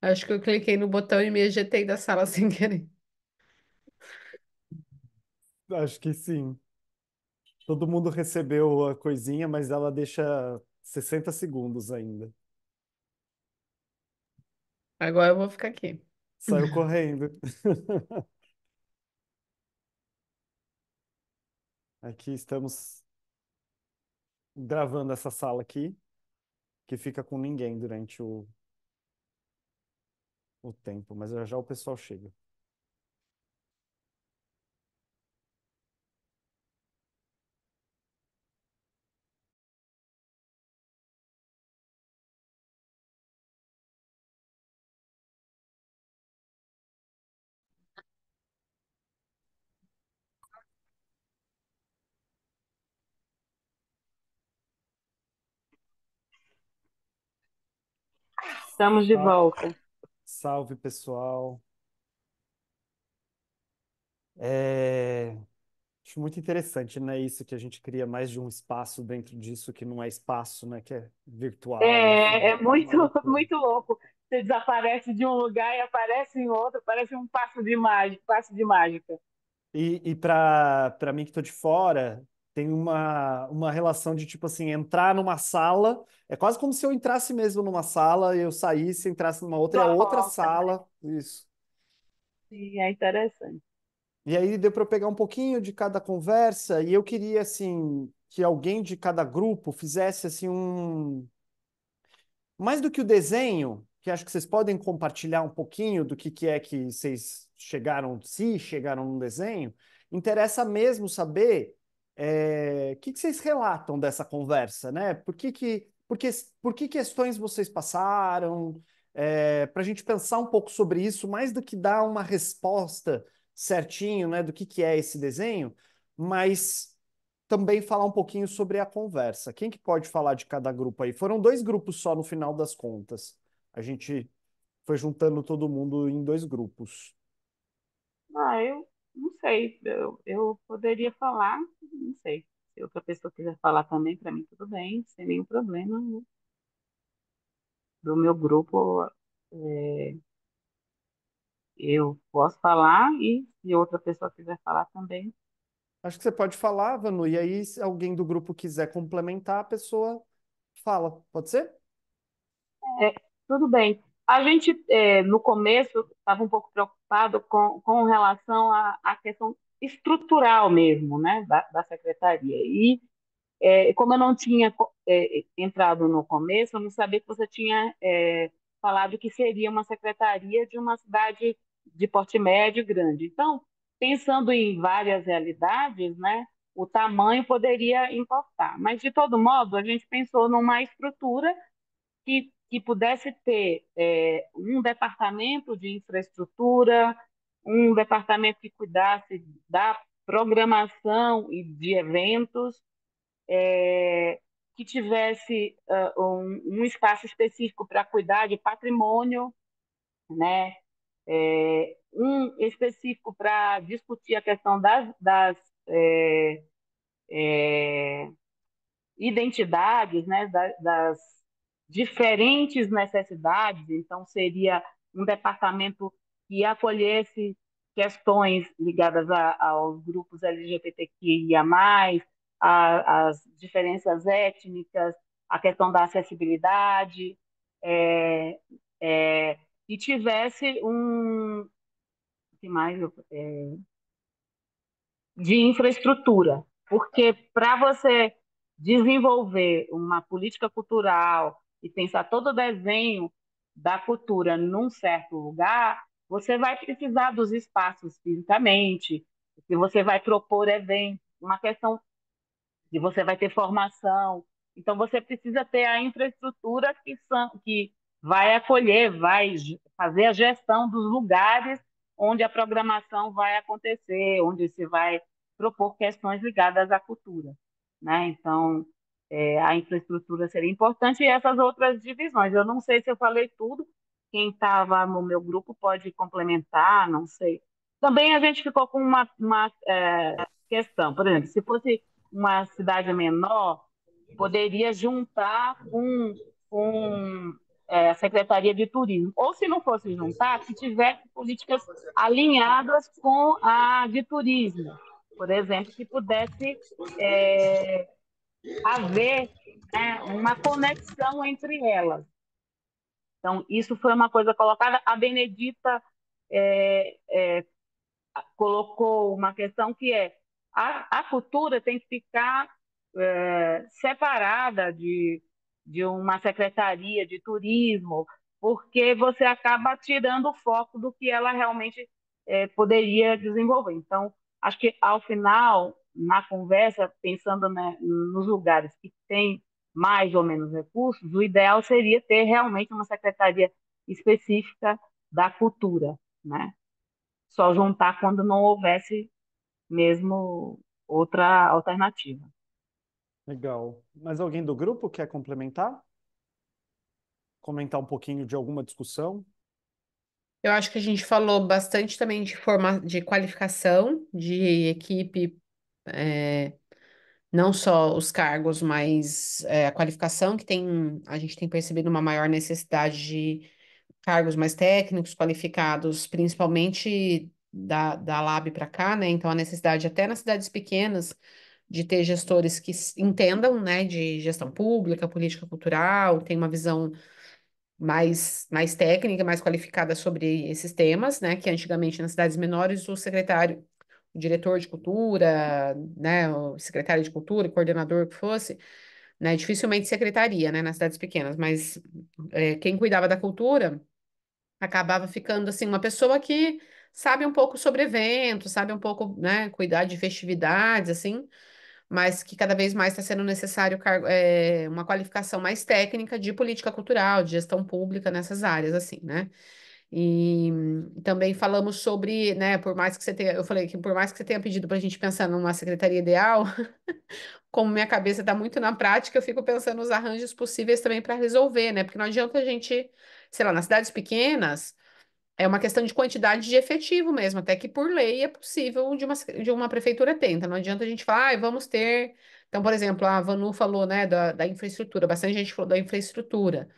acho que eu cliquei no botão e me ejetei da sala [LAUGHS] sem querer. Acho que sim. Todo mundo recebeu a coisinha, mas ela deixa 60 segundos ainda. Agora eu vou ficar aqui. Saiu [LAUGHS] correndo. Aqui estamos gravando essa sala aqui, que fica com ninguém durante o o tempo, mas já já o pessoal chega. Estamos de tá. volta. Salve, pessoal. É, Acho muito interessante, né? Isso que a gente cria mais de um espaço dentro disso que não é espaço, né? Que é virtual, é, enfim. É, é Uma muito, [LAUGHS] loucura. muito louco. Você desaparece de um lugar e aparece em outro, parece um passo de mágica, passo de mágica. E, e para para mim que estou de fora, tem uma, uma relação de tipo assim, entrar numa sala, é quase como se eu entrasse mesmo numa sala e eu saísse, entrasse numa outra, Nossa, é outra né? sala, isso. Sim, é interessante. E aí deu para pegar um pouquinho de cada conversa e eu queria assim que alguém de cada grupo fizesse assim um mais do que o desenho, que acho que vocês podem compartilhar um pouquinho do que que é que vocês chegaram, se chegaram no desenho, interessa mesmo saber é, que, que vocês relatam dessa conversa, né? Por que, que, por que, por que questões vocês passaram? É, eh, para a gente pensar um pouco sobre isso, mais do que dar uma resposta certinho, né, do que, que é esse desenho, mas também falar um pouquinho sobre a conversa. Quem que pode falar de cada grupo aí? Foram dois grupos só no final das contas. A gente foi juntando todo mundo em dois grupos. Ah, eu não sei, eu, eu poderia falar, não sei. Se outra pessoa quiser falar também, para mim tudo bem, sem nenhum problema. Né? Do meu grupo, é, eu posso falar e se outra pessoa quiser falar também. Acho que você pode falar, Vanu, e aí se alguém do grupo quiser complementar, a pessoa fala, pode ser? É, tudo bem. A gente, é, no começo, estava um pouco preocupado preocupado com, com relação à, questão estrutural mesmo, né, da, da secretaria. E é, como eu não tinha é, entrado no começo, eu não sabia que você tinha é, falado que seria uma secretaria de uma cidade de porte médio grande. Então, pensando em várias realidades, né, o tamanho poderia importar. Mas, de todo modo, a gente pensou numa estrutura que que pudesse ter é, um departamento de infraestrutura, um departamento que cuidasse da programação e de eventos, é, que tivesse uh, um, um, espaço específico para cuidar de patrimônio, né? É, um específico para discutir a questão das, das é, é, identidades, né? das diferentes necessidades, então seria um departamento que acolhesse questões ligadas a, aos grupos LGBTQIA+, as diferenças étnicas, a questão da acessibilidade, é, é, e tivesse um que mais é, de infraestrutura, porque para você desenvolver uma política cultural e pensar todo o desenho da cultura num certo lugar, você vai precisar dos espaços fisicamente, que você vai propor eventos, uma questão de você vai ter formação. Então, você precisa ter a infraestrutura que, são, que vai acolher, vai fazer a gestão dos lugares onde a programação vai acontecer, onde se vai propor questões ligadas à cultura. Né? Então, é, a infraestrutura seria importante e essas outras divisões. Eu não sei se eu falei tudo, quem estava no meu grupo pode complementar, não sei. Também a gente ficou com uma, uma é, questão, por exemplo, se fosse uma cidade menor, poderia juntar com, com é, a Secretaria de Turismo. Ou se não fosse juntar, que tivesse políticas alinhadas com a de turismo, por exemplo, que pudesse é, haver né, uma conexão entre elas. Então, isso foi uma coisa colocada. A Benedita é, é, colocou uma questão que é a, a cultura tem que ficar é, separada de, de uma secretaria de turismo, porque você acaba tirando o foco do que ela realmente é, poderia desenvolver. Então, acho que ao final na conversa, pensando né, nos lugares que têm mais ou menos recursos, o ideal seria ter realmente uma secretaria específica da cultura, né? Só juntar quando não houvesse mesmo outra alternativa. Legal. Mas alguém do grupo quer complementar? Comentar um pouquinho de alguma discussão? Eu acho que a gente falou bastante também de, forma, de qualificação de equipe é, não só os cargos, mas é, a qualificação que tem, a gente tem percebido uma maior necessidade de cargos mais técnicos, qualificados, principalmente da, da Lab para cá, né? Então a necessidade até nas cidades pequenas de ter gestores que entendam, né, de gestão pública, política cultural, tem uma visão mais, mais técnica, mais qualificada sobre esses temas, né, que antigamente nas cidades menores o secretário o diretor de cultura, né, o secretário de cultura, o coordenador que fosse, né, dificilmente secretaria, né, nas cidades pequenas, mas é, quem cuidava da cultura acabava ficando assim uma pessoa que sabe um pouco sobre eventos, sabe um pouco, né, cuidar de festividades, assim, mas que cada vez mais está sendo necessário é, uma qualificação mais técnica de política cultural, de gestão pública nessas áreas, assim, né? E hum, também falamos sobre, né, por mais que você tenha, eu falei que por mais que você tenha pedido para a gente pensar numa secretaria ideal, [LAUGHS] como minha cabeça está muito na prática, eu fico pensando nos arranjos possíveis também para resolver, né? Porque não adianta a gente, sei lá, nas cidades pequenas, é uma questão de quantidade de efetivo mesmo, até que por lei é possível de uma, de uma prefeitura tenta não adianta a gente falar, ah, vamos ter. Então, por exemplo, a Vanu falou, né, da, da infraestrutura, bastante gente falou da infraestrutura.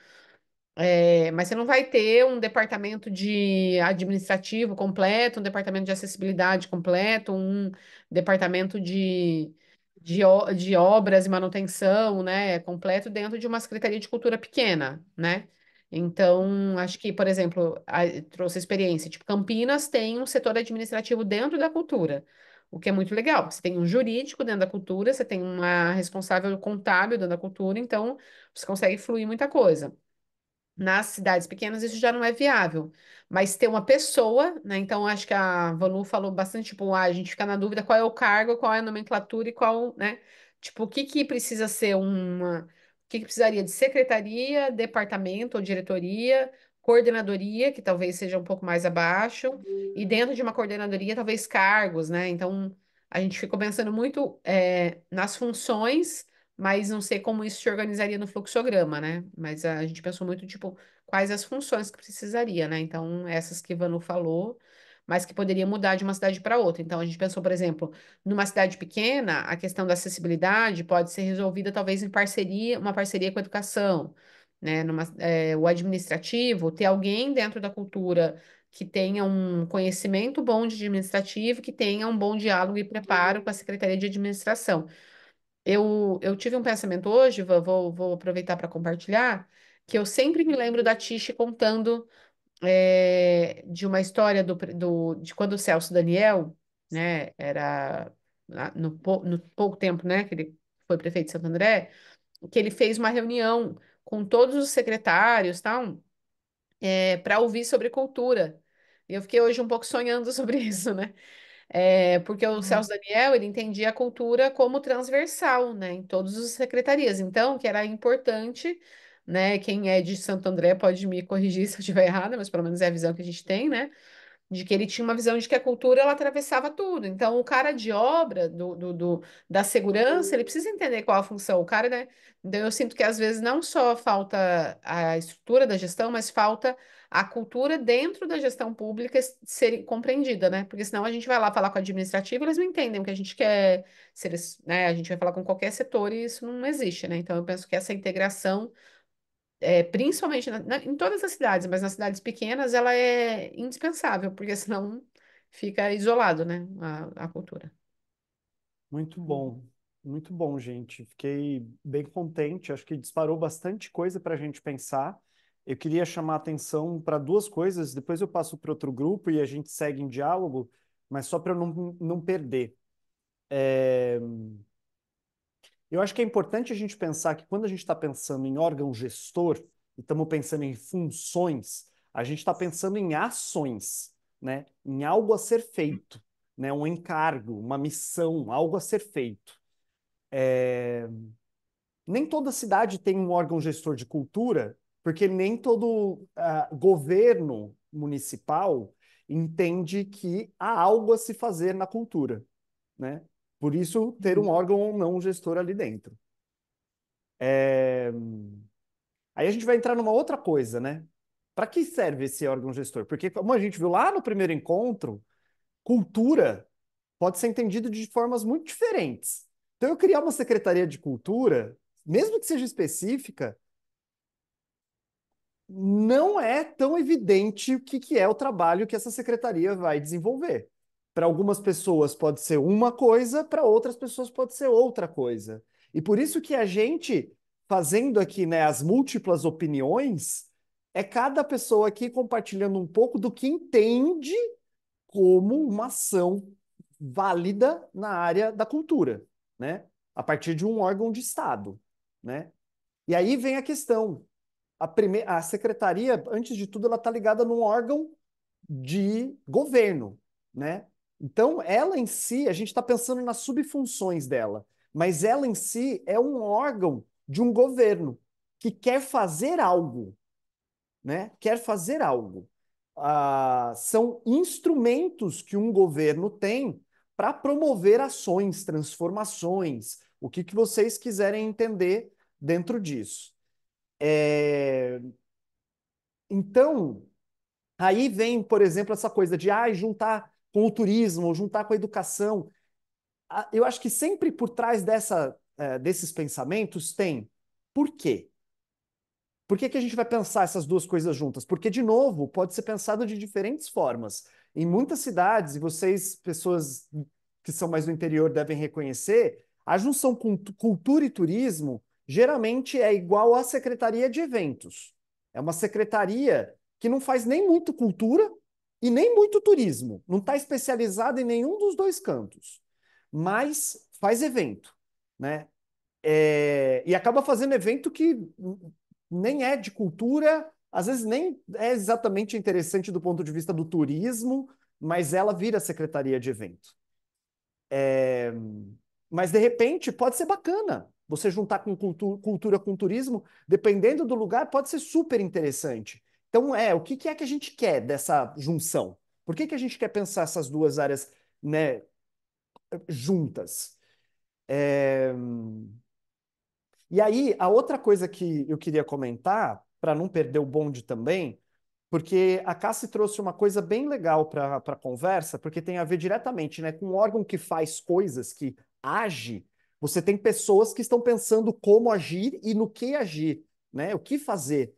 É, mas você não vai ter um departamento de administrativo completo, um departamento de acessibilidade completo, um departamento de, de, de obras e manutenção, né, completo dentro de uma secretaria de cultura pequena, né? Então, acho que, por exemplo, a, trouxe experiência, tipo, Campinas tem um setor administrativo dentro da cultura, o que é muito legal. Você tem um jurídico dentro da cultura, você tem uma responsável contábil dentro da cultura, então você consegue fluir muita coisa nas cidades pequenas isso já não é viável. Mas ter uma pessoa, né? Então, acho que a Vanu falou bastante, tipo, ah, a gente fica na dúvida qual é o cargo, qual é a nomenclatura e qual, né? Tipo, o que que precisa ser uma... O que que precisaria de secretaria, departamento ou diretoria, coordenadoria, que talvez seja um pouco mais abaixo, e uhum. dentro de uma coordenadoria, talvez cargos, né? Então, a gente ficou pensando muito é, nas funções mas não sei como isso se organizaria no fluxograma, né? Mas a gente pensou muito, tipo, quais as funções que precisaria, né? Então, essas que Vanu falou, mas que poderia mudar de uma cidade para outra. Então, a gente pensou, por exemplo, numa cidade pequena, a questão da acessibilidade pode ser resolvida talvez em parceria, uma parceria com a educação, né? Numa, é, o administrativo, ter alguém dentro da cultura que tenha um conhecimento bom de administrativo, que tenha um bom diálogo e preparo uhum. com a Secretaria de Administração. Eu, eu tive um pensamento hoje, vou, vou aproveitar para compartilhar, que eu sempre me lembro da Tiche contando é, de uma história do, do, de quando o Celso Daniel, né, era no, no pouco tempo, né, que ele foi prefeito de Santo André, que ele fez uma reunião com todos os secretários, tal, é, eh, para ouvir sobre cultura. E eu fiquei hoje um pouco sonhando [LAUGHS] sobre isso, né? É, porque o uhum. Celso Daniel, ele entendia a cultura como transversal, né, em todas as secretarias. Então, que era importante, né, quem é de Santo André pode me corrigir [LAUGHS] se eu estiver errada, mas pelo menos é a visão que a gente tem, né, de que ele tinha uma visão de que a cultura ela atravessava tudo. Então, o cara de obra do, do, do, da segurança, ele precisa entender qual a função. O cara, né? Então, eu sinto que às vezes não só falta a estrutura da gestão, mas falta a cultura dentro da gestão pública ser compreendida, né? Porque senão a gente vai lá falar com o administrativo, eles não entendem o que a gente quer, se eles, né? A gente vai falar com qualquer setor e isso não existe, né? Então eu penso que essa integração é, principalmente na, na, em todas as cidades, mas nas cidades pequenas, ela é indispensável, porque [LAUGHS] senão fica isolado, né, a, a cultura. Muito bom, muito bom, gente. Fiquei bem contente, acho que disparou bastante coisa para a gente pensar eu queria chamar atenção para duas coisas, depois eu passo para outro grupo e a gente segue em diálogo, mas só para não, não perder. É... Eu acho que é importante a gente pensar que quando a gente está pensando em órgão gestor e estamos pensando em funções, a gente está pensando em ações, né? em algo a ser feito, né? um encargo, uma missão, algo a ser feito. É... Nem toda cidade tem um órgão gestor de cultura porque nem todo uh, governo municipal entende que há algo a se fazer na cultura, né? Por isso, ter um uhum. órgão ou não gestor ali dentro. É... Aí a gente vai entrar numa outra coisa, né? Para que serve esse órgão gestor? Porque, como a gente viu lá no primeiro encontro, cultura pode ser entendido de formas muito diferentes. Então, eu criar uma secretaria de cultura, mesmo que seja específica, não é tão evidente o que, que é o trabalho que essa secretaria vai desenvolver. Para algumas pessoas pode ser uma coisa, para outras pessoas pode ser outra coisa. E por isso que a gente, fazendo aqui né, as múltiplas opiniões, é cada pessoa aqui compartilhando um pouco do que entende como uma ação válida na área da cultura, né? A partir de um órgão de Estado, né? E aí vem a questão, a, prime... a secretaria, antes de tudo, ela está ligada num órgão de governo, né? Então, ela em si, a gente está pensando nas subfunções dela, mas ela em si é um órgão de um governo que quer fazer algo, né? Quer fazer algo. Ah, são instrumentos que um governo tem para promover ações, transformações, o que, que vocês quiserem entender dentro disso. É... Então, aí vem, por exemplo, essa coisa de ah, juntar com o turismo, ou juntar com a educação. Eu acho que sempre por trás dessa, é, desses pensamentos tem por quê? Por que, que a gente vai pensar essas duas coisas juntas? Porque, de novo, pode ser pensado de diferentes formas. Em muitas cidades, e vocês, pessoas que são mais do interior, devem reconhecer, a junção com cultura e turismo geralmente é igual à secretaria de eventos. É uma secretaria que não faz nem muito cultura e nem muito turismo, não está especializada em nenhum dos dois cantos, mas faz evento, né? É... e acaba fazendo evento que nem é de cultura, às vezes nem é exatamente interessante do ponto de vista do turismo, mas ela vira secretaria de evento. É... mas de repente pode ser bacana, você juntar com cultu cultura com turismo, dependendo do lugar, pode ser super interessante. Então, é, o que, que é que a gente quer dessa junção? Por que, que a gente quer pensar essas duas áreas né, juntas? É... E aí, a outra coisa que eu queria comentar, para não perder o bonde também, porque a Cassi trouxe uma coisa bem legal para a conversa, porque tem a ver diretamente né, com um órgão que faz coisas, que age você tem pessoas que estão pensando como agir e no que agir, né? O que fazer.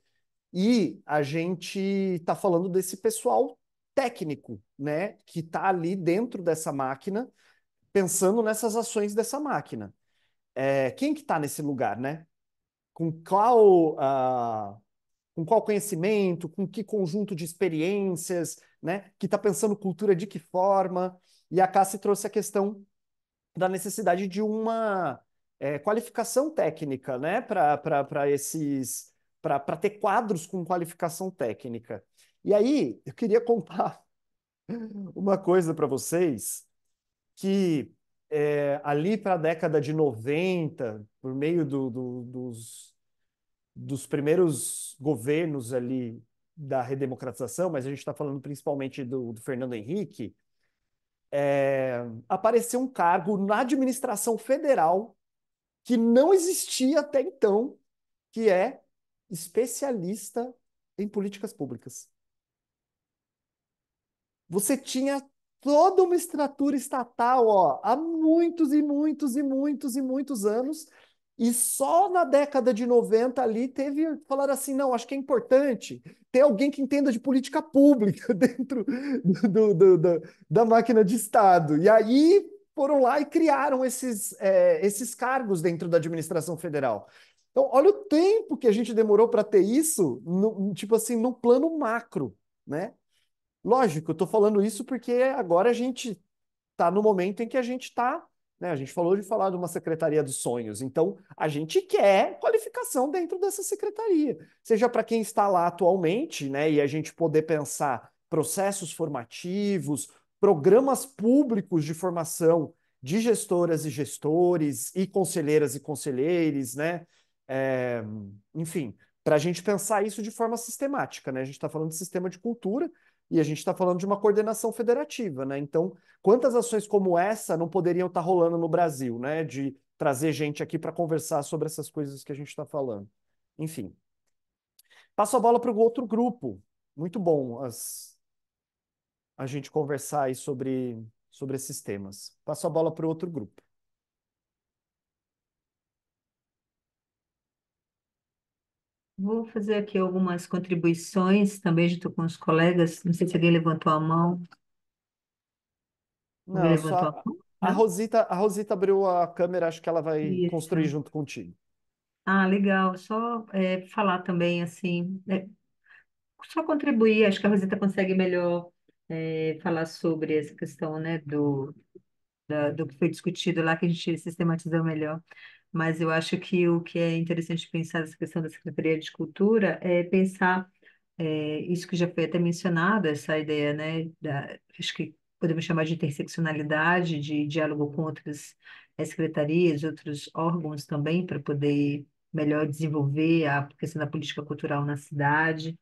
E a gente está falando desse pessoal técnico, né? Que está ali dentro dessa máquina, pensando nessas ações dessa máquina. É, quem que está nesse lugar, né? Com qual, uh, com qual conhecimento, com que conjunto de experiências, né? Que está pensando cultura de que forma? E a Cassi trouxe a questão da necessidade de uma é, qualificação técnica, né, para esses para ter quadros com qualificação técnica. E aí eu queria contar [LAUGHS] uma coisa para vocês que é, ali para a década de 90, por meio do, do, dos, dos primeiros governos ali da redemocratização, mas a gente está falando principalmente do, do Fernando Henrique, é, apareceu um cargo na administração federal que não existia até então, que é especialista em políticas públicas. Você tinha toda uma estrutura estatal ó, há muitos e muitos e muitos e muitos anos e só na década de 90 ali teve falar assim, não, acho que é importante ter alguém que entenda de política pública [LAUGHS] dentro do, do, do, da máquina de Estado. E aí foram lá e criaram esses, é, esses cargos dentro da administração federal. Então, olha o tempo que a gente demorou para ter isso, no, tipo assim, no plano macro, né? Lógico, eu estou falando isso porque agora a gente está no momento em que a gente está né? A gente falou de falar de uma secretaria dos sonhos, então a gente quer qualificação dentro dessa secretaria, seja para quem está lá atualmente, né? E a gente poder pensar processos formativos, programas públicos de formação de gestoras e gestores e conselheiras e conselheiros, né? É, enfim, para a gente pensar isso de forma sistemática, né? A gente está falando de sistema de cultura, e a gente está falando de uma coordenação federativa, né? Então, quantas ações como essa não poderiam estar tá rolando no Brasil, né? De trazer gente aqui para conversar sobre essas coisas que a gente está falando. Enfim. Passo a bola para o outro grupo. Muito bom as... a gente conversar aí sobre, sobre esses temas. Passo a bola para o outro grupo. Vou fazer aqui algumas contribuições também junto com os colegas. Não sei se alguém levantou a mão. Alguém Não, levantou só a mão? a Rosita, a Rosita abriu a câmera, acho que ela vai Isso. construir junto contigo. Ah, legal. Só é, falar também assim, é, só contribuir. Acho que a Rosita consegue melhor é, falar sobre essa questão, né, do da, do que foi discutido lá, que a gente sistematizou melhor mas eu acho que o que é interessante pensar nessa questão da Secretaria de Cultura é pensar é, isso que já foi até mencionado, essa ideia, né, da, acho que podemos chamar de interseccionalidade, de diálogo com outras eh, secretarias, outros órgãos também, para poder melhor desenvolver a questão da política cultural na cidade.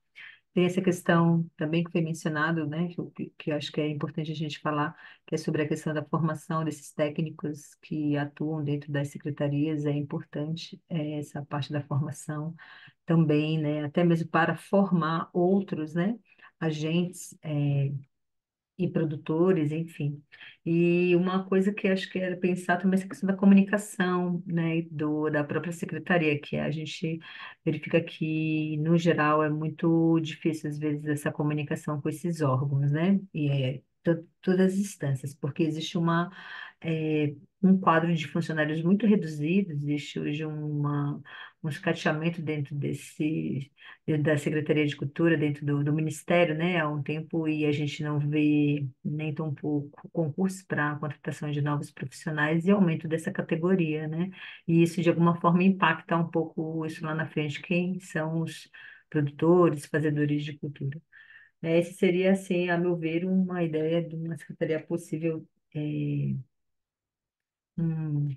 Tem essa questão também que foi mencionado, né, que, que eu acho que é importante a gente falar, que é sobre a questão da formação desses técnicos que atuam dentro das secretarias, é importante é, essa parte da formação também, né, até mesmo para formar outros, né, agentes é, e produtores, enfim. E uma coisa que acho que era pensar também essa questão da comunicação, né, e do, da própria secretaria, que a gente verifica que, no geral, é muito difícil, às vezes, essa comunicação com esses órgãos, né, e é, todas as instâncias, porque existe uma. É, um quadro de funcionários muito reduzido, existe hoje uma, um escateamento dentro desse da Secretaria de Cultura, dentro do, do, Ministério, né, há um tempo, e a gente não vê nem tão pouco concurso para a contratação de novos profissionais e aumento dessa categoria, né, e isso de alguma forma impacta um pouco isso lá na frente, quem são os produtores, fazedores de cultura. É, esse seria, assim, a meu ver, uma ideia de uma secretaria possível é, Hum,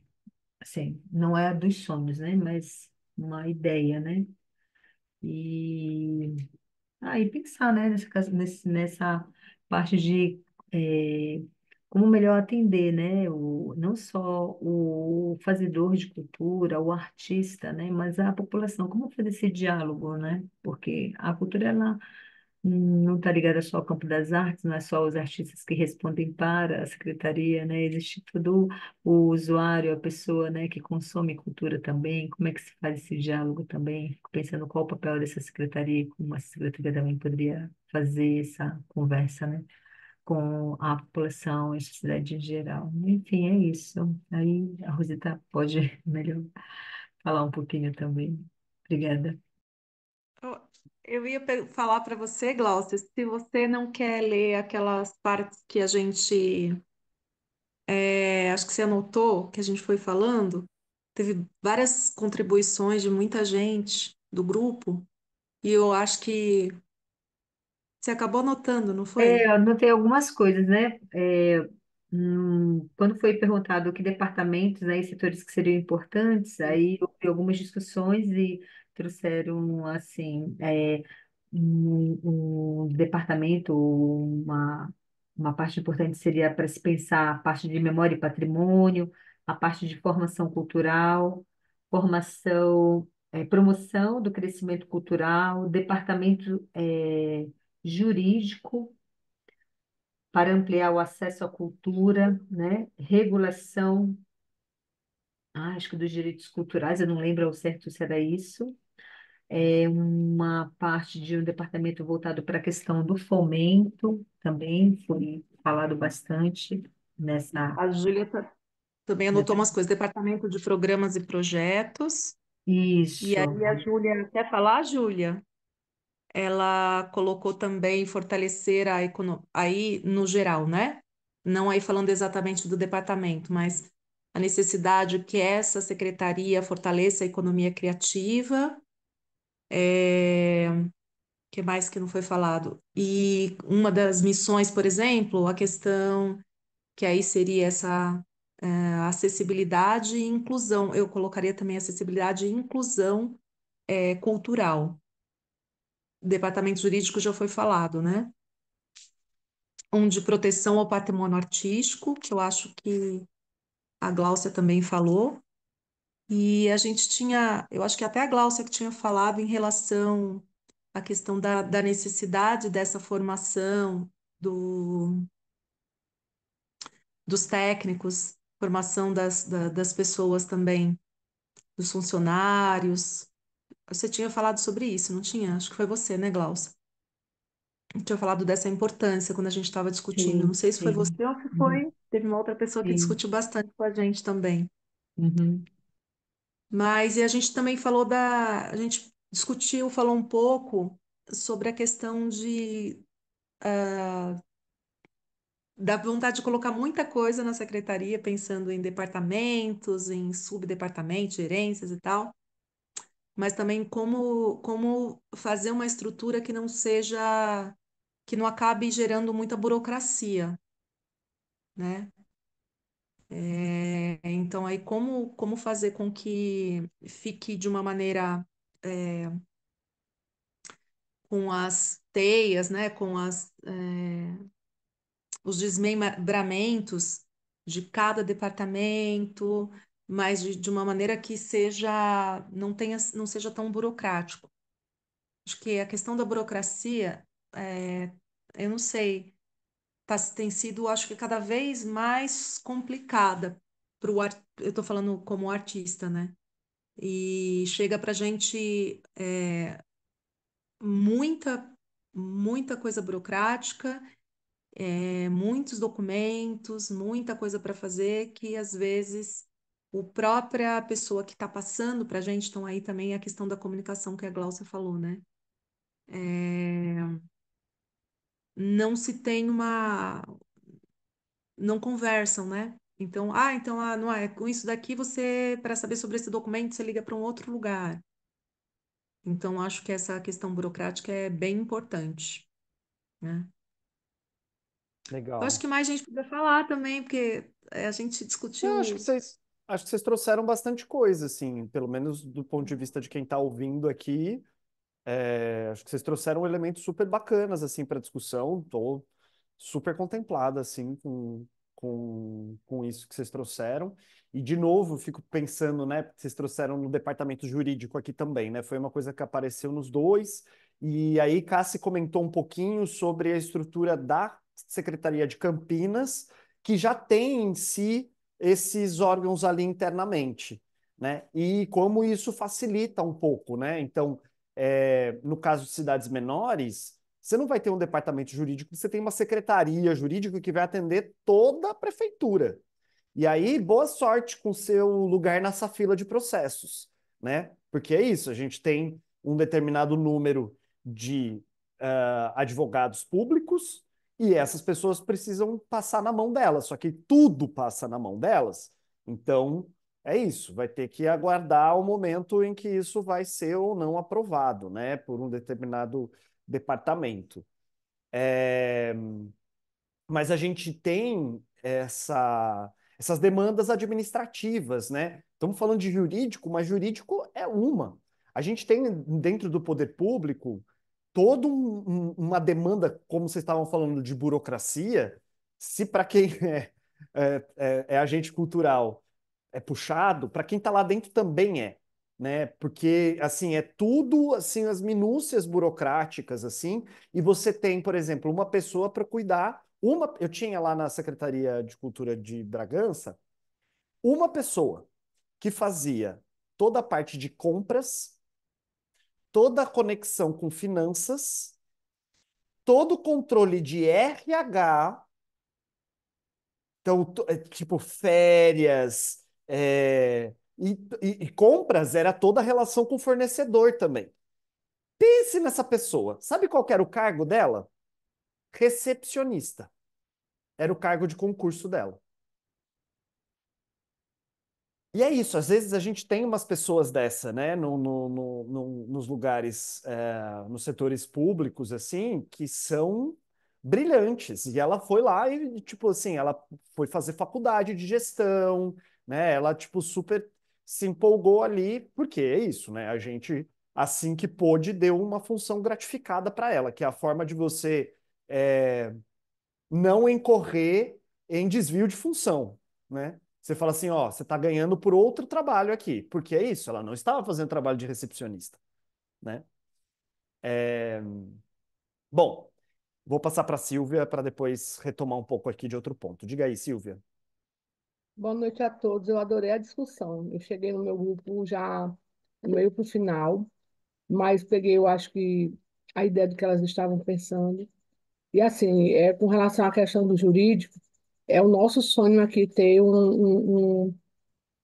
assim, não é a dos sonhos, né? Mas uma ideia, né? E aí ah, pensar, né, nessa, nesse- nessa parte de eh, como melhor atender, né? O, não só o fazedor de cultura, o artista, né? Mas a população, como fazer esse diálogo, né? Porque a cultura, ela não está ligada só ao campo das artes, não é só os artistas que respondem para a secretaria, né? Existe todo o usuário, a pessoa, né, que consome cultura também. Como é que se faz esse diálogo também? pensando qual o papel dessa secretaria, e como a secretaria também poderia fazer essa conversa, né, com a população e a sociedade em geral. Enfim, é isso. Aí a Rosita pode [LAUGHS] melhor falar um pouquinho também. Obrigada. Eu ia falar para você, Glaucia, se você não quer ler aquelas partes que a gente. É, acho que você anotou, que a gente foi falando, teve várias contribuições de muita gente do grupo, e eu acho que você acabou anotando, não foi? É, eu anotei algumas coisas, né? É, hum, quando foi perguntado que departamentos, né, e setores que seriam importantes, aí houve algumas discussões e trouxeram, assim, é, um, um departamento, uma, uma parte importante seria para se pensar a parte de memória e patrimônio, a parte de formação cultural, formação, é, promoção do crescimento cultural, departamento é, jurídico, para ampliar o acesso à cultura, né? regulação, ah, acho que dos direitos culturais, eu não lembro ao certo se era isso, é uma parte de um departamento voltado para a questão do fomento, também foi falado bastante nessa... A Júlia tá, também anotou umas coisas, departamento de programas e projetos. Isso. E aí a Júlia, quer falar, Júlia? ela colocou também fortalecer a economia, aí no geral, né? Não aí falando exatamente do departamento, mas a necessidade que essa secretaria fortaleça a economia criativa. É... que mais que não foi falado? E uma das missões, por exemplo, a questão que aí seria essa é, acessibilidade e inclusão. Eu colocaria também acessibilidade e inclusão é, cultural, departamento jurídico já foi falado, né? Um de proteção ao patrimônio artístico, que eu acho que a Gláucia também falou. E a gente tinha, eu acho que até a Gláucia que tinha falado em relação à questão da, da necessidade dessa formação do, dos técnicos, formação das, da, das pessoas também, dos funcionários, você tinha falado sobre isso, não tinha? Acho que foi você, né, Glaucia? Tinha falado dessa importância quando a gente estava discutindo. Não sei se foi sim. você ou se foi. Uhum. Teve uma outra pessoa que Sim. discutiu bastante com a gente também. Uhum. Mas e a gente também falou da. A gente discutiu, falou um pouco sobre a questão de, ah, da vontade de colocar muita coisa na secretaria, pensando em departamentos, em subdepartamentos, gerências e tal mas também como, como fazer uma estrutura que não seja, que não acabe gerando muita burocracia, né? É, então aí como, como fazer com que fique de uma maneira é, com as teias, né, com as, é, os desmembramentos de cada departamento, mas de, de uma maneira que seja não tenha não seja tão burocrático. Acho que a questão da burocracia, é, eu não sei, tá, tem sido, acho que cada vez mais complicada para o eu estou falando como artista, né? E chega para gente é, muita muita coisa burocrática, é, muitos documentos, muita coisa para fazer que às vezes o própria pessoa que está passando para a gente, então aí também a questão da comunicação que a Glaucia falou, né? É... Não se tem uma. Não conversam, né? Então, ah, então, ah, não é. Com isso daqui você, para saber sobre esse documento, você liga para um outro lugar. Então, acho que essa questão burocrática é bem importante, né? Legal. Eu acho que mais gente podia falar também, porque é, a gente discutiu. Eu acho que vocês Acho que vocês trouxeram bastante coisa, assim, pelo menos do ponto de vista de quem está ouvindo aqui. É, acho que vocês trouxeram elementos super bacanas, assim, para discussão. Estou super contemplada, assim, com, com, com isso que vocês trouxeram. E, de novo, fico pensando, né, vocês trouxeram no departamento jurídico aqui também, né? Foi uma coisa que apareceu nos dois. E aí, Cassi comentou um pouquinho sobre a estrutura da Secretaria de Campinas, que já tem em si esses órgãos ali internamente, né? E como isso facilita um pouco, né? Então, é, no caso de cidades menores, você não vai ter um departamento jurídico, você tem uma secretaria jurídica que vai atender toda a prefeitura. E aí, boa sorte com seu lugar nessa fila de processos, né? Porque é isso, a gente tem um determinado número de uh, advogados públicos, e essas pessoas precisam passar na mão delas, só que tudo passa na mão delas. Então, é isso, vai ter que aguardar o momento em que isso vai ser ou não aprovado, né, por um determinado departamento. É... Mas a gente tem essa... essas demandas administrativas, né? Estamos falando de jurídico, mas jurídico é uma. A gente tem dentro do poder público toda um, uma demanda, como vocês estavam falando, de burocracia, se para quem [LAUGHS] é, é, é, é, agente cultural é puxado, para quem está lá dentro também é, né? Porque assim é tudo assim as minúcias burocráticas assim, e você tem, por exemplo, uma pessoa para cuidar, uma eu tinha lá na Secretaria de Cultura de Bragança, uma pessoa que fazia toda a parte de compras toda a conexão com finanças, todo o controle de RH, então, é, tipo, férias é, e, e, e compras era toda a relação com o fornecedor também. Pense nessa pessoa. Sabe qual era o cargo dela? Recepcionista. Era o cargo de concurso dela. E é isso, às vezes a gente tem umas pessoas dessa, né, no, no, no, nos lugares, é, nos setores públicos, assim, que são brilhantes. E ela foi lá e, tipo assim, ela foi fazer faculdade de gestão, né, ela, tipo, super se empolgou ali, porque é isso, né, a gente, assim que pôde, deu uma função gratificada para ela, que é a forma de você é, não incorrer em desvio de função, né, você fala assim, ó, você está ganhando por outro trabalho aqui, porque é isso, ela não estava fazendo trabalho de recepcionista, né? É... Bom, vou passar para a Silvia para depois retomar um pouco aqui de outro ponto. Diga aí, Silvia. Boa noite a todos, eu adorei a discussão. Eu cheguei no meu grupo já meio para o final, mas peguei, eu acho que a ideia do que elas estavam pensando. E assim, é, com relação à questão do jurídico, é o nosso sonho aqui ter um, um,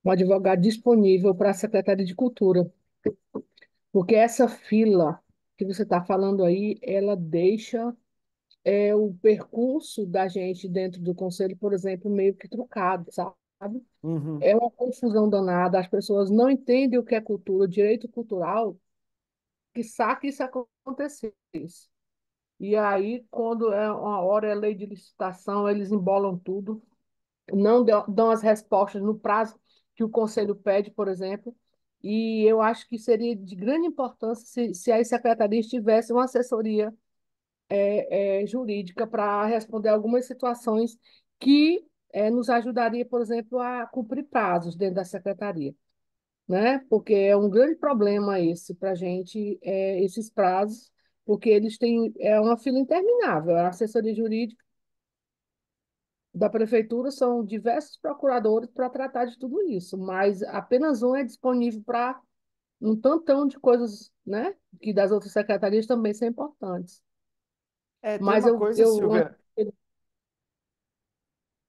um, advogado disponível para a Secretaria de Cultura, porque essa fila que você está falando aí, ela deixa é, o percurso da gente dentro do conselho, por exemplo, meio que trucado, sabe? Uhum. É uma confusão danada, as pessoas não entendem o que é cultura, direito cultural, que sabe que isso acontecesse. E aí, quando é uma hora é lei de licitação, eles embolam tudo, não dão as respostas no prazo que o conselho pede, por exemplo. E eu acho que seria de grande importância se, se a secretaria tivesse uma assessoria é, é, jurídica para responder algumas situações que é, nos ajudaria, por exemplo, a cumprir prazos dentro da secretaria, né? Porque é um grande problema esse para a gente, é, esses prazos porque eles têm é uma fila interminável. A assessoria jurídica da prefeitura são diversos procuradores para tratar de tudo isso, mas apenas um é disponível para um tantão de coisas, né? Que das outras secretarias também são importantes. É, tem mas uma eu, coisa, eu, Silvia.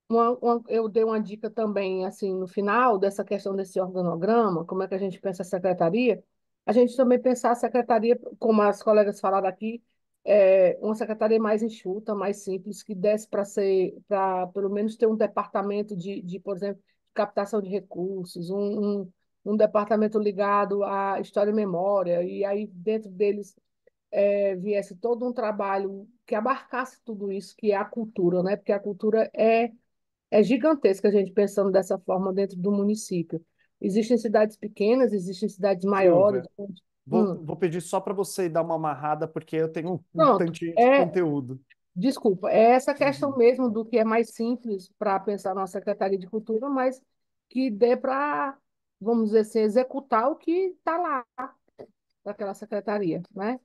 Uma, uma, eu dei uma dica também, assim, no final dessa questão desse organograma, como é que a gente pensa a secretaria, a gente também pensar a secretaria, como as colegas falaram aqui, é, uma secretaria mais enxuta, mais simples, que desse para ser, para pelo menos ter um departamento de, de por exemplo, captação de recursos, um, um, um departamento ligado à história e memória, e aí dentro deles é, viesse todo um trabalho que abarcasse tudo isso, que é a cultura, né? Porque a cultura é, é gigantesca, a gente pensando dessa forma dentro do município. Existem cidades pequenas, existem cidades maiores. vou, hum. vou, pedir só para você dar uma amarrada, porque eu tenho um Pronto, tantinho é... de conteúdo. Desculpa, é essa questão uhum. mesmo do que é mais simples para pensar na Secretaria de Cultura, mas que dê para, vamos dizer assim, executar o que está lá daquela secretaria, né?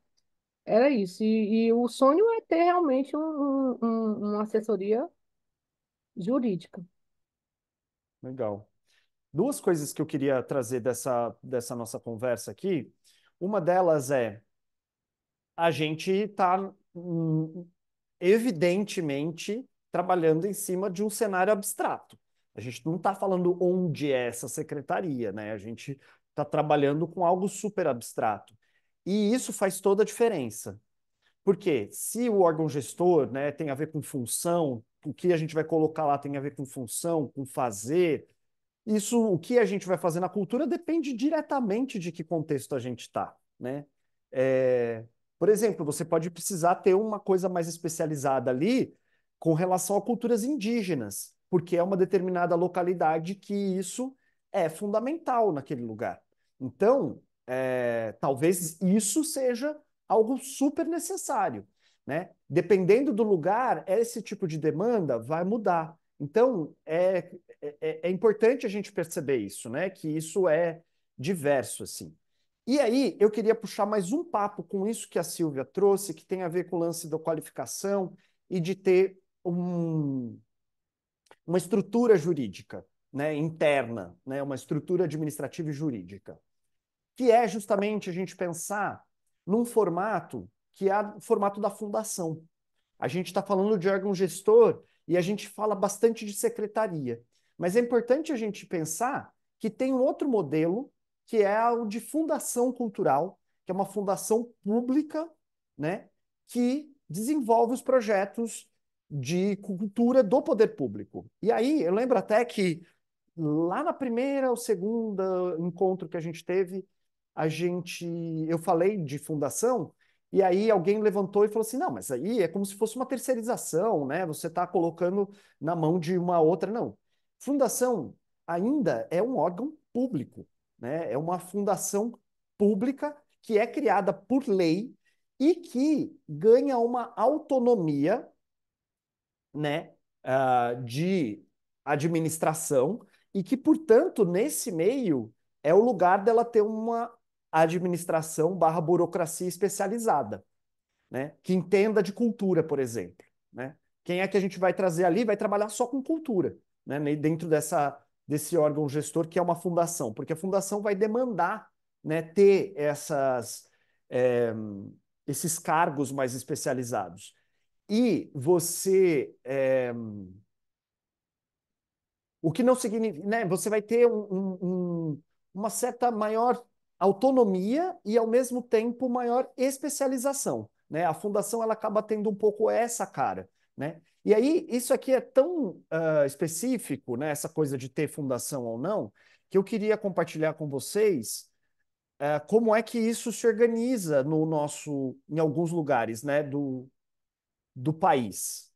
Era isso. E, e o sonho é ter realmente um, um, uma assessoria jurídica. Legal duas coisas que eu queria trazer dessa, dessa nossa conversa aqui. Uma delas é a gente está hum, evidentemente trabalhando em cima de um cenário abstrato. A gente não está falando onde é essa secretaria, né? A gente está trabalhando com algo super abstrato. E isso faz toda a diferença. Porque se o órgão gestor né, tem a ver com função, o que a gente vai colocar lá tem a ver com função, com fazer, isso, o que a gente vai fazer na cultura depende diretamente de que contexto a gente está, né? É, por exemplo, você pode precisar ter uma coisa mais especializada ali com relação a culturas indígenas, porque é uma determinada localidade que isso é fundamental naquele lugar. Então, é, talvez isso seja algo super necessário, né? Dependendo do lugar, esse tipo de demanda vai mudar. Então, é, é, é, é importante a gente perceber isso, né? Que isso é diverso, assim. E aí, eu queria puxar mais um papo com isso que a Silvia trouxe, que tem a ver com o lance da qualificação e de ter um, uma estrutura jurídica né, interna, né, uma estrutura administrativa e jurídica, que é justamente a gente pensar num formato que é o formato da fundação. A gente está falando de órgão gestor e a gente fala bastante de secretaria. Mas é importante a gente pensar que tem um outro modelo, que é o de fundação cultural, que é uma fundação pública, né, que desenvolve os projetos de cultura do poder público. E aí, eu lembro até que lá na primeira ou segunda encontro que a gente teve, a gente, eu falei de fundação, e aí alguém levantou e falou assim: "Não, mas aí é como se fosse uma terceirização, né? Você está colocando na mão de uma outra, não. Fundação ainda é um órgão público, né? é uma fundação pública que é criada por lei e que ganha uma autonomia né, uh, de administração e que, portanto, nesse meio é o lugar dela ter uma administração barra burocracia especializada, né, que entenda de cultura, por exemplo. Né? Quem é que a gente vai trazer ali vai trabalhar só com cultura né, dentro dessa, desse órgão gestor, que é uma fundação, porque a fundação vai demandar né, ter essas, é, esses cargos mais especializados. E você. É, o que não significa. Né, você vai ter um, um, uma certa maior autonomia e, ao mesmo tempo, maior especialização. Né? A fundação ela acaba tendo um pouco essa cara. Né? E aí, isso aqui é tão uh, específico, né, essa coisa de ter fundação ou não, que eu queria compartilhar com vocês uh, como é que isso se organiza no nosso, em alguns lugares né, do, do país.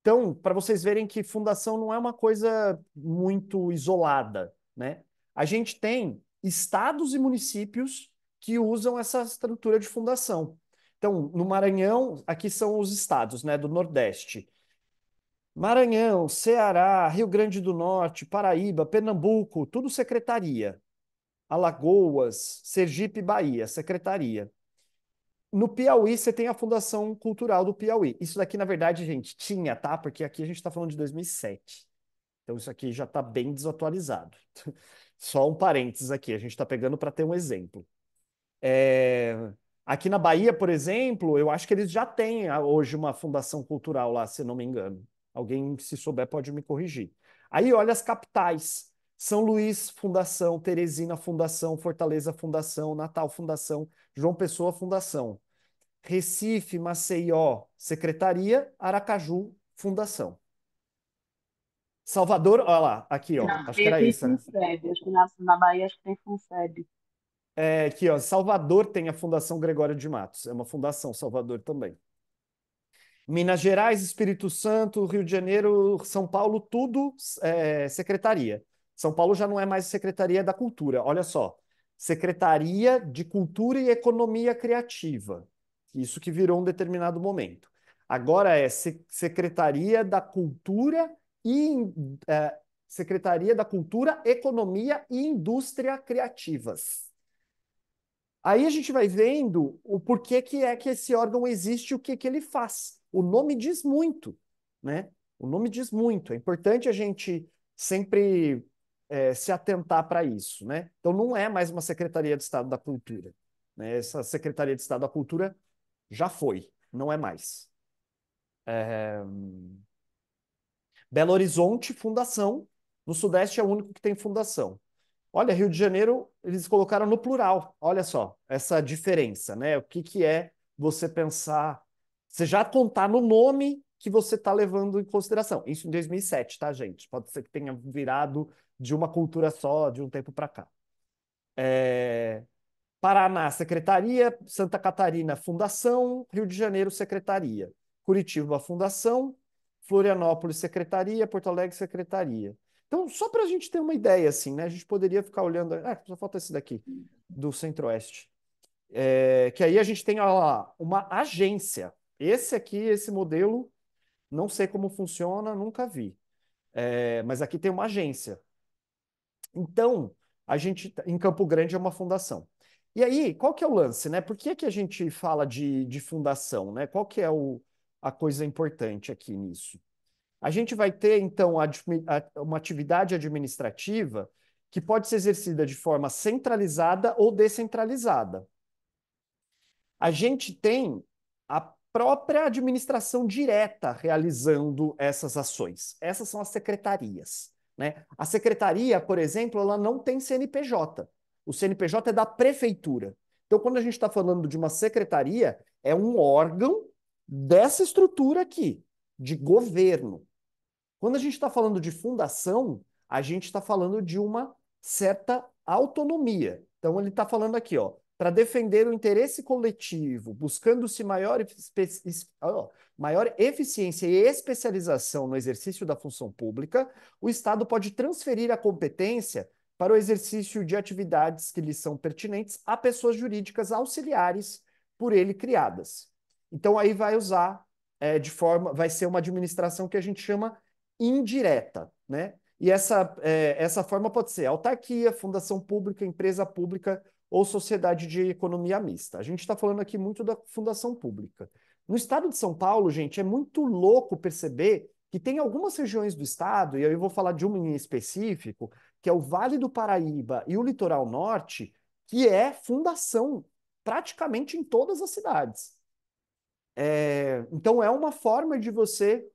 Então, para vocês verem que fundação não é uma coisa muito isolada, né? A gente tem estados e municípios que usam essa estrutura de fundação. Então, no Maranhão, aqui são os estados, né, do Nordeste. Maranhão, Ceará, Rio Grande do Norte, Paraíba, Pernambuco, tudo secretaria. Alagoas, Sergipe, Bahia, secretaria. No Piauí, você tem a Fundação Cultural do Piauí. Isso daqui, na verdade, gente, tinha, tá? Porque aqui a gente está falando de 2007. Então, isso aqui já está bem desatualizado. [LAUGHS] Só um parênteses aqui, a gente está pegando para ter um exemplo. É... Aqui na Bahia, por exemplo, eu acho que eles já têm ah, hoje uma fundação cultural lá, se não me engano. Alguém, se souber, pode me corrigir. Aí olha as capitais. São Luís, Fundação, Teresina, Fundação, Fortaleza, Fundação, Natal, Fundação, João Pessoa, Fundação. Recife, Maceió, Secretaria, Aracaju, Fundação. Salvador, olha lá, aqui, ó. Não, acho que era isso. Né? Acho que na, na Bahia acho que tem FUNSEB. É, aqui, ó, Salvador tem a Fundação Gregório de Matos, é uma fundação, Salvador também. Minas Gerais, Espírito Santo, Rio de Janeiro, São Paulo, tudo é, secretaria. São Paulo já não é mais Secretaria da Cultura, olha só. Secretaria de Cultura e Economia Criativa. Isso que virou um determinado momento. Agora é Secretaria da Cultura e é, Secretaria da Cultura, Economia e Indústria Criativas. Aí a gente vai vendo o porquê que é que esse órgão existe, o que que ele faz. O nome diz muito, né? O nome diz muito. É importante a gente sempre é, se atentar para isso, né? Então não é mais uma Secretaria de Estado da Cultura. Né? Essa Secretaria de Estado da Cultura já foi, não é mais. É... Belo Horizonte, fundação. No Sudeste é o único que tem fundação. Olha, Rio de Janeiro, eles colocaram no plural. Olha só essa diferença, né? O que, que é você pensar, você já contar no nome que você está levando em consideração. Isso em 2007, tá, gente? Pode ser que tenha virado de uma cultura só, de um tempo para cá. É... Paraná, secretaria. Santa Catarina, fundação. Rio de Janeiro, secretaria. Curitiba, fundação. Florianópolis, secretaria. Porto Alegre, secretaria. Então, só para a gente ter uma ideia, assim, né? A gente poderia ficar olhando. Ah, só falta esse daqui, do Centro-Oeste. É, que aí a gente tem lá uma agência. Esse aqui, esse modelo, não sei como funciona, nunca vi. É, mas aqui tem uma agência. Então, a gente tá, em Campo Grande é uma fundação. E aí, qual que é o lance, né? Por que, que a gente fala de, de fundação, né? Qual que é o, a coisa importante aqui nisso? A gente vai ter, então, uma atividade administrativa que pode ser exercida de forma centralizada ou descentralizada. A gente tem a própria administração direta realizando essas ações. Essas são as secretarias. Né? A secretaria, por exemplo, ela não tem CNPJ. O CNPJ é da prefeitura. Então, quando a gente está falando de uma secretaria, é um órgão dessa estrutura aqui, de governo. Quando a gente está falando de fundação, a gente está falando de uma certa autonomia. Então, ele está falando aqui, ó, para defender o interesse coletivo, buscando-se maior, maior eficiência e especialização no exercício da função pública, o Estado pode transferir a competência para o exercício de atividades que lhe são pertinentes a pessoas jurídicas auxiliares por ele criadas. Então, aí vai usar é, de forma, vai ser uma administração que a gente chama indireta, né? E essa, é, essa forma pode ser autarquia, fundação pública, empresa pública ou sociedade de economia mista. A gente está falando aqui muito da fundação pública. No estado de São Paulo, gente, é muito louco perceber que tem algumas regiões do estado, e eu vou falar de uma em específico, que é o Vale do Paraíba e o Litoral Norte, que é fundação praticamente em todas as cidades. É, então, é uma forma de você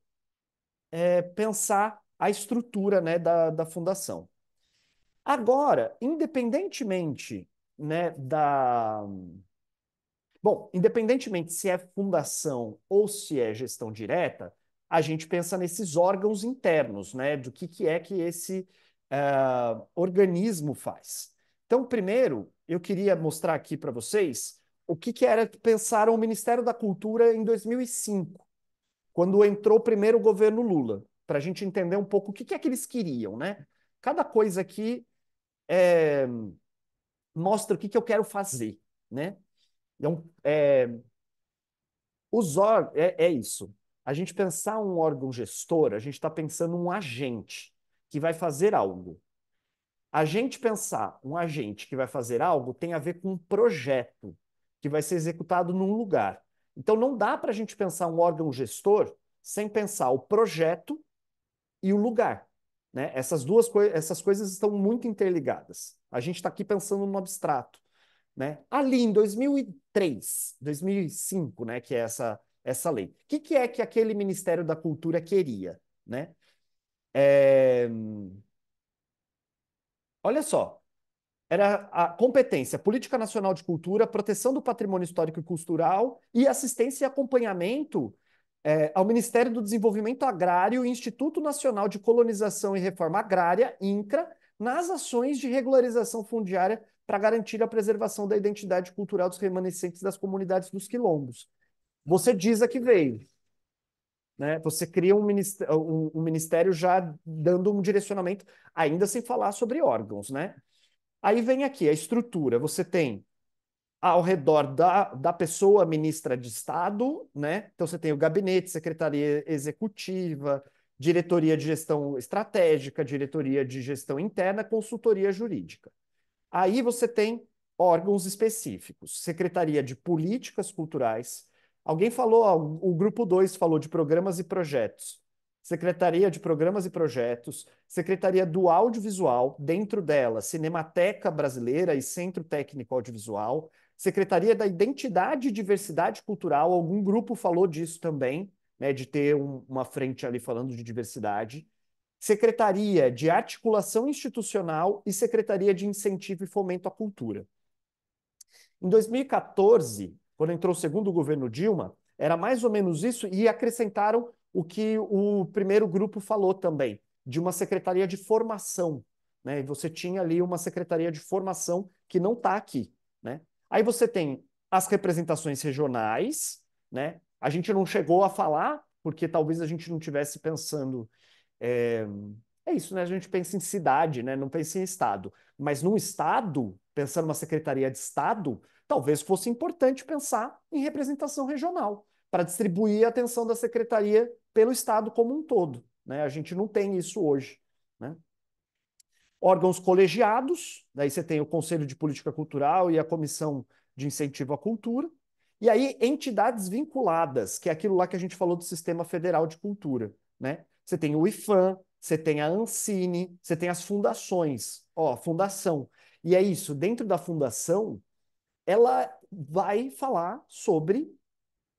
é, pensar a estrutura né, da, da fundação. Agora, independentemente né, da. Bom, independentemente se é fundação ou se é gestão direta, a gente pensa nesses órgãos internos, né? Do que, que é que esse uh, organismo faz. Então, primeiro, eu queria mostrar aqui para vocês o que, que era que pensaram o Ministério da Cultura em 2005 quando entrou primeiro o governo Lula, para a gente entender um pouco o que, que é que eles queriam, né? Cada coisa aqui é, mostra o que, que eu quero fazer, né? Então, é, os é, é isso. A gente pensar um órgão gestor, a gente está pensando um agente que vai fazer algo. A gente pensar um agente que vai fazer algo tem a ver com um projeto que vai ser executado num lugar. Então, não dá para a gente pensar um órgão gestor sem pensar o projeto e o lugar. Né? Essas duas coi essas coisas estão muito interligadas. A gente está aqui pensando no abstrato. Né? Ali em 2003, 2005, né, que é essa, essa lei. O que, que, é que aquele Ministério da Cultura queria? Né? É... Olha só, era a competência política nacional de cultura, proteção do patrimônio histórico e cultural e assistência e acompanhamento é, ao Ministério do Desenvolvimento Agrário e Instituto Nacional de Colonização e Reforma Agrária, INCRA, nas ações de regularização fundiária para garantir a preservação da identidade cultural dos remanescentes das comunidades dos quilombos. Você diz a que veio. Né? Você cria um ministério, um, um ministério já dando um direcionamento, ainda sem falar sobre órgãos, né? Aí vem aqui a estrutura. Você tem ao redor da, da pessoa ministra de Estado, né? Então você tem o gabinete, secretaria executiva, diretoria de gestão estratégica, diretoria de gestão interna, consultoria jurídica. Aí você tem órgãos específicos, secretaria de políticas culturais. Alguém falou, o grupo 2 falou de programas e projetos. Secretaria de Programas e Projetos, Secretaria do Audiovisual, dentro dela, Cinemateca Brasileira e Centro Técnico Audiovisual, Secretaria da Identidade e Diversidade Cultural, algum grupo falou disso também, né, de ter um, uma frente ali falando de diversidade, Secretaria de Articulação Institucional e Secretaria de Incentivo e Fomento à Cultura. Em 2014, quando entrou o segundo governo Dilma, era mais ou menos isso, e acrescentaram o que o primeiro grupo falou também, de uma secretaria de formação. Né? E você tinha ali uma secretaria de formação que não está aqui. Né? Aí você tem as representações regionais, né? a gente não chegou a falar, porque talvez a gente não tivesse pensando. É, é isso, né? a gente pensa em cidade, né? não pensa em estado. Mas no estado, pensando uma secretaria de estado, talvez fosse importante pensar em representação regional para distribuir a atenção da secretaria pelo Estado como um todo. Né? A gente não tem isso hoje. Né? Órgãos colegiados, daí você tem o Conselho de Política Cultural e a Comissão de Incentivo à Cultura. E aí, entidades vinculadas, que é aquilo lá que a gente falou do Sistema Federal de Cultura. Né? Você tem o IFAM, você tem a Ancine, você tem as fundações. Ó, fundação. E é isso, dentro da fundação, ela vai falar sobre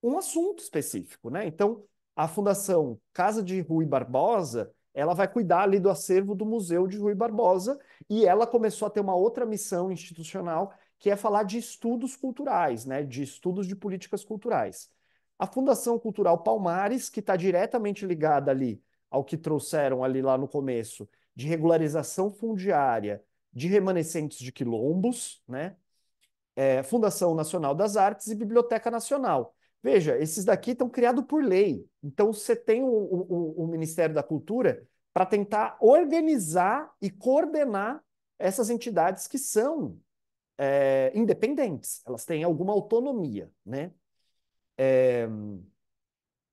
um assunto específico, né? Então, a Fundação Casa de Rui Barbosa, ela vai cuidar ali do acervo do Museu de Rui Barbosa e ela começou a ter uma outra missão institucional, que é falar de estudos culturais, né, de estudos de políticas culturais. A Fundação Cultural Palmares, que está diretamente ligada ali ao que trouxeram ali lá no começo, de regularização fundiária de remanescentes de quilombos, né? É, Fundação Nacional das Artes e Biblioteca Nacional, Veja, esses daqui estão criados por lei. Então, você tem o, o, o Ministério da Cultura para tentar organizar e coordenar essas entidades que são é, independentes, elas têm alguma autonomia, né? É...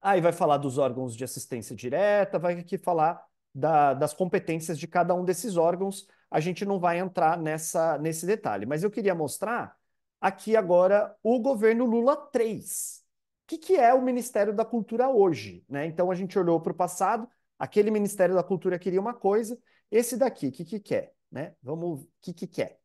Aí vai falar dos órgãos de assistência direta, vai aqui falar da, das competências de cada um desses órgãos. A gente não vai entrar nessa, nesse detalhe, mas eu queria mostrar aqui agora o governo Lula 3 que, que é o Ministério da Cultura hoje? Né? Então a gente olhou para o passado, aquele Ministério da Cultura queria uma coisa, esse daqui, o que, que quer? Né? Vamos, o que, que quer?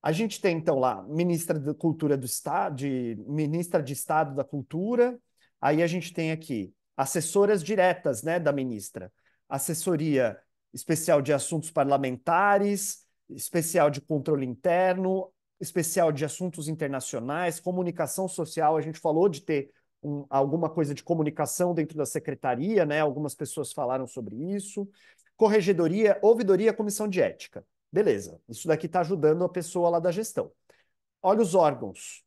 A gente tem, então, lá, ministra da Cultura do Estado, de, ministra de Estado da Cultura, aí a gente tem aqui assessoras diretas né, da ministra, assessoria especial de assuntos parlamentares, especial de controle interno, especial de assuntos internacionais, comunicação social, a gente falou de ter um, alguma coisa de comunicação dentro da secretaria, né? Algumas pessoas falaram sobre isso. Corregedoria, ouvidoria, comissão de ética. Beleza, isso daqui está ajudando a pessoa lá da gestão. Olha os órgãos.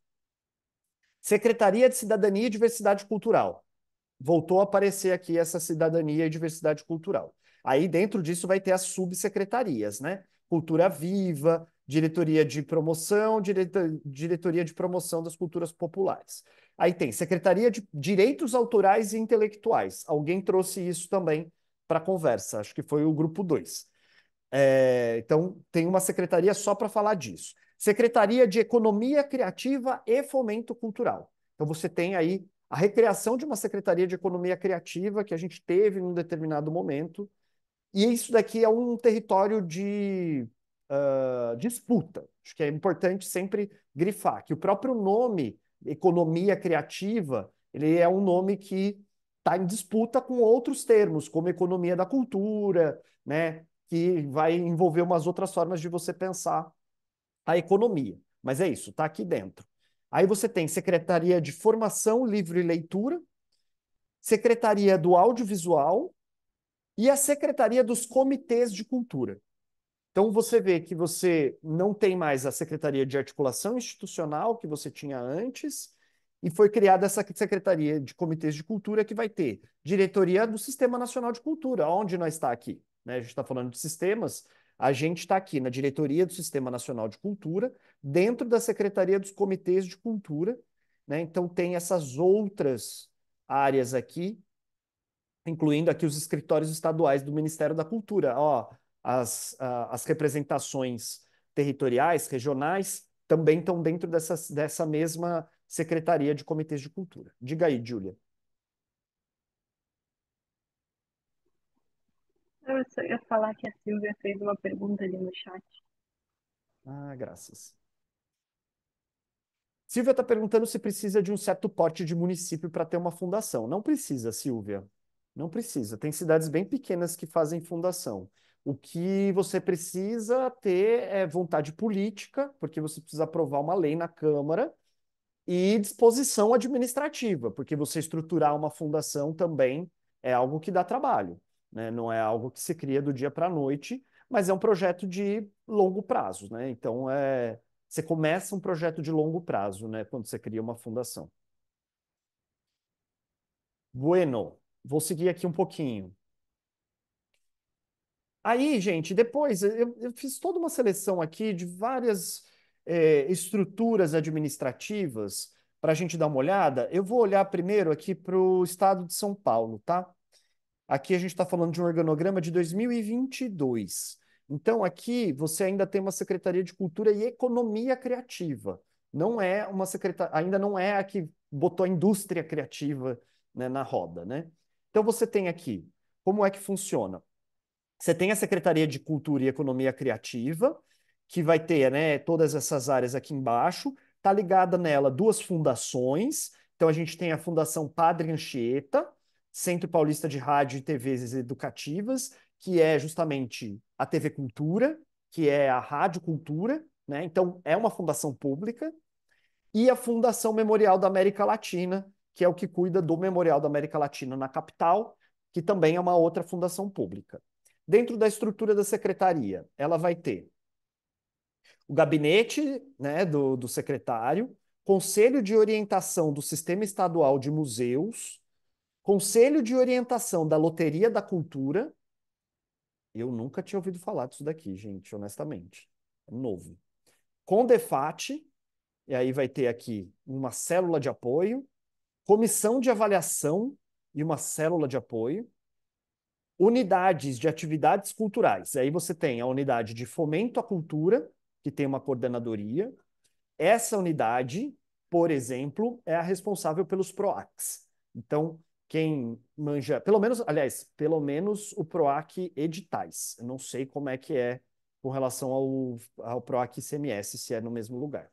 Secretaria de Cidadania e Diversidade Cultural. Voltou a aparecer aqui essa cidadania e diversidade cultural. Aí dentro disso vai ter as subsecretarias, né? Cultura Viva, diretoria de promoção, direta, diretoria de promoção das culturas populares. Aí tem Secretaria de Direitos Autorais e Intelectuais. Alguém trouxe isso também para a conversa, acho que foi o grupo 2. É, então, tem uma secretaria só para falar disso. Secretaria de Economia Criativa e Fomento Cultural. Então, você tem aí a recriação de uma Secretaria de Economia Criativa que a gente teve num determinado momento. E isso daqui é um território de uh, disputa. Acho que é importante sempre grifar que o próprio nome economia criativa ele é um nome que está em disputa com outros termos, como economia da cultura, né? que vai envolver umas outras formas de você pensar a economia. Mas é isso, está aqui dentro. Aí você tem Secretaria de Formação, Livro e Leitura, Secretaria do Audiovisual e a Secretaria dos Comitês de Cultura. Então você vê que você não tem mais a Secretaria de Articulação Institucional que você tinha antes, e foi criada essa Secretaria de Comitês de Cultura que vai ter diretoria do Sistema Nacional de Cultura, onde nós está aqui. Né? A gente está falando de sistemas, a gente está aqui na diretoria do Sistema Nacional de Cultura, dentro da Secretaria dos Comitês de Cultura, né? então tem essas outras áreas aqui, incluindo aqui os escritórios estaduais do Ministério da Cultura. Ó, as, as representações territoriais, regionais, também estão dentro dessa, dessa mesma Secretaria de Comitês de Cultura. Diga aí, Júlia. Eu só ia falar que a Silvia fez uma pergunta ali no chat. Ah, graças. Silvia está perguntando se precisa de um certo porte de município para ter uma fundação. Não precisa, Silvia. Não precisa. Tem cidades bem pequenas que fazem fundação. O que você precisa ter é vontade política, porque você precisa aprovar uma lei na Câmara, e disposição administrativa, porque você estruturar uma fundação também é algo que dá trabalho, né? não é algo que se cria do dia para a noite, mas é um projeto de longo prazo. Né? Então, é... você começa um projeto de longo prazo né? quando você cria uma fundação. Bueno, vou seguir aqui um pouquinho. Aí, gente, depois eu, eu fiz toda uma seleção aqui de várias é, estruturas administrativas para a gente dar uma olhada. Eu vou olhar primeiro aqui para o estado de São Paulo, tá? Aqui a gente está falando de um organograma de 2022. Então, aqui você ainda tem uma Secretaria de Cultura e Economia Criativa. Não é uma secretaria, ainda não é a que botou a indústria criativa né, na roda, né? Então, você tem aqui como é que funciona. Você tem a Secretaria de Cultura e Economia Criativa, que vai ter né, todas essas áreas aqui embaixo. Está ligada nela duas fundações. Então, a gente tem a Fundação Padre Anchieta, Centro Paulista de Rádio e TVs Educativas, que é justamente a TV Cultura, que é a Rádio Cultura. Né? Então, é uma fundação pública. E a Fundação Memorial da América Latina, que é o que cuida do Memorial da América Latina na capital, que também é uma outra fundação pública. Dentro da estrutura da secretaria, ela vai ter o gabinete né, do, do secretário, Conselho de Orientação do Sistema Estadual de Museus, Conselho de Orientação da Loteria da Cultura. Eu nunca tinha ouvido falar disso daqui, gente, honestamente. É novo. Condefat, e aí vai ter aqui uma célula de apoio, comissão de avaliação e uma célula de apoio, Unidades de atividades culturais. Aí você tem a unidade de fomento à cultura, que tem uma coordenadoria. Essa unidade, por exemplo, é a responsável pelos PROACs. Então, quem manja, pelo menos, aliás, pelo menos o PROAC editais. Eu não sei como é que é com relação ao, ao PROAC CMS se é no mesmo lugar.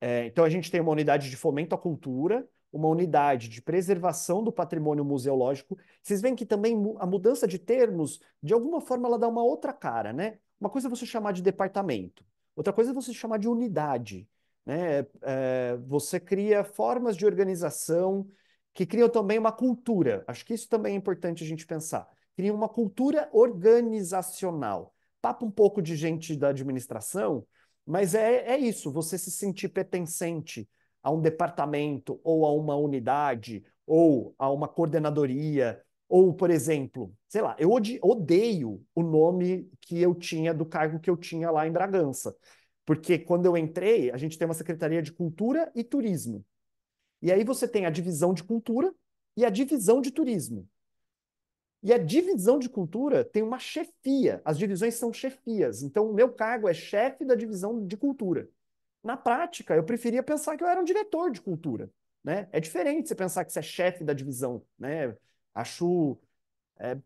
É, então, a gente tem uma unidade de fomento à cultura, uma unidade de preservação do patrimônio museológico. Vocês veem que também a mudança de termos, de alguma forma, ela dá uma outra cara, né? Uma coisa é você chamar de departamento, outra coisa é você chamar de unidade. Né? É, você cria formas de organização que criam também uma cultura. Acho que isso também é importante a gente pensar. Cria uma cultura organizacional. Papo um pouco de gente da administração, mas é, é isso, você se sentir pertencente, a um departamento ou a uma unidade ou a uma coordenadoria ou, por exemplo, sei lá, eu odeio o nome que eu tinha do cargo que eu tinha lá em Bragança. Porque quando eu entrei, a gente tem uma Secretaria de Cultura e Turismo. E aí você tem a divisão de cultura e a divisão de turismo. E a divisão de cultura tem uma chefia. As divisões são chefias. Então, o meu cargo é chefe da divisão de cultura na prática, eu preferia pensar que eu era um diretor de cultura. Né? É diferente você pensar que você é chefe da divisão. Né? Acho. É,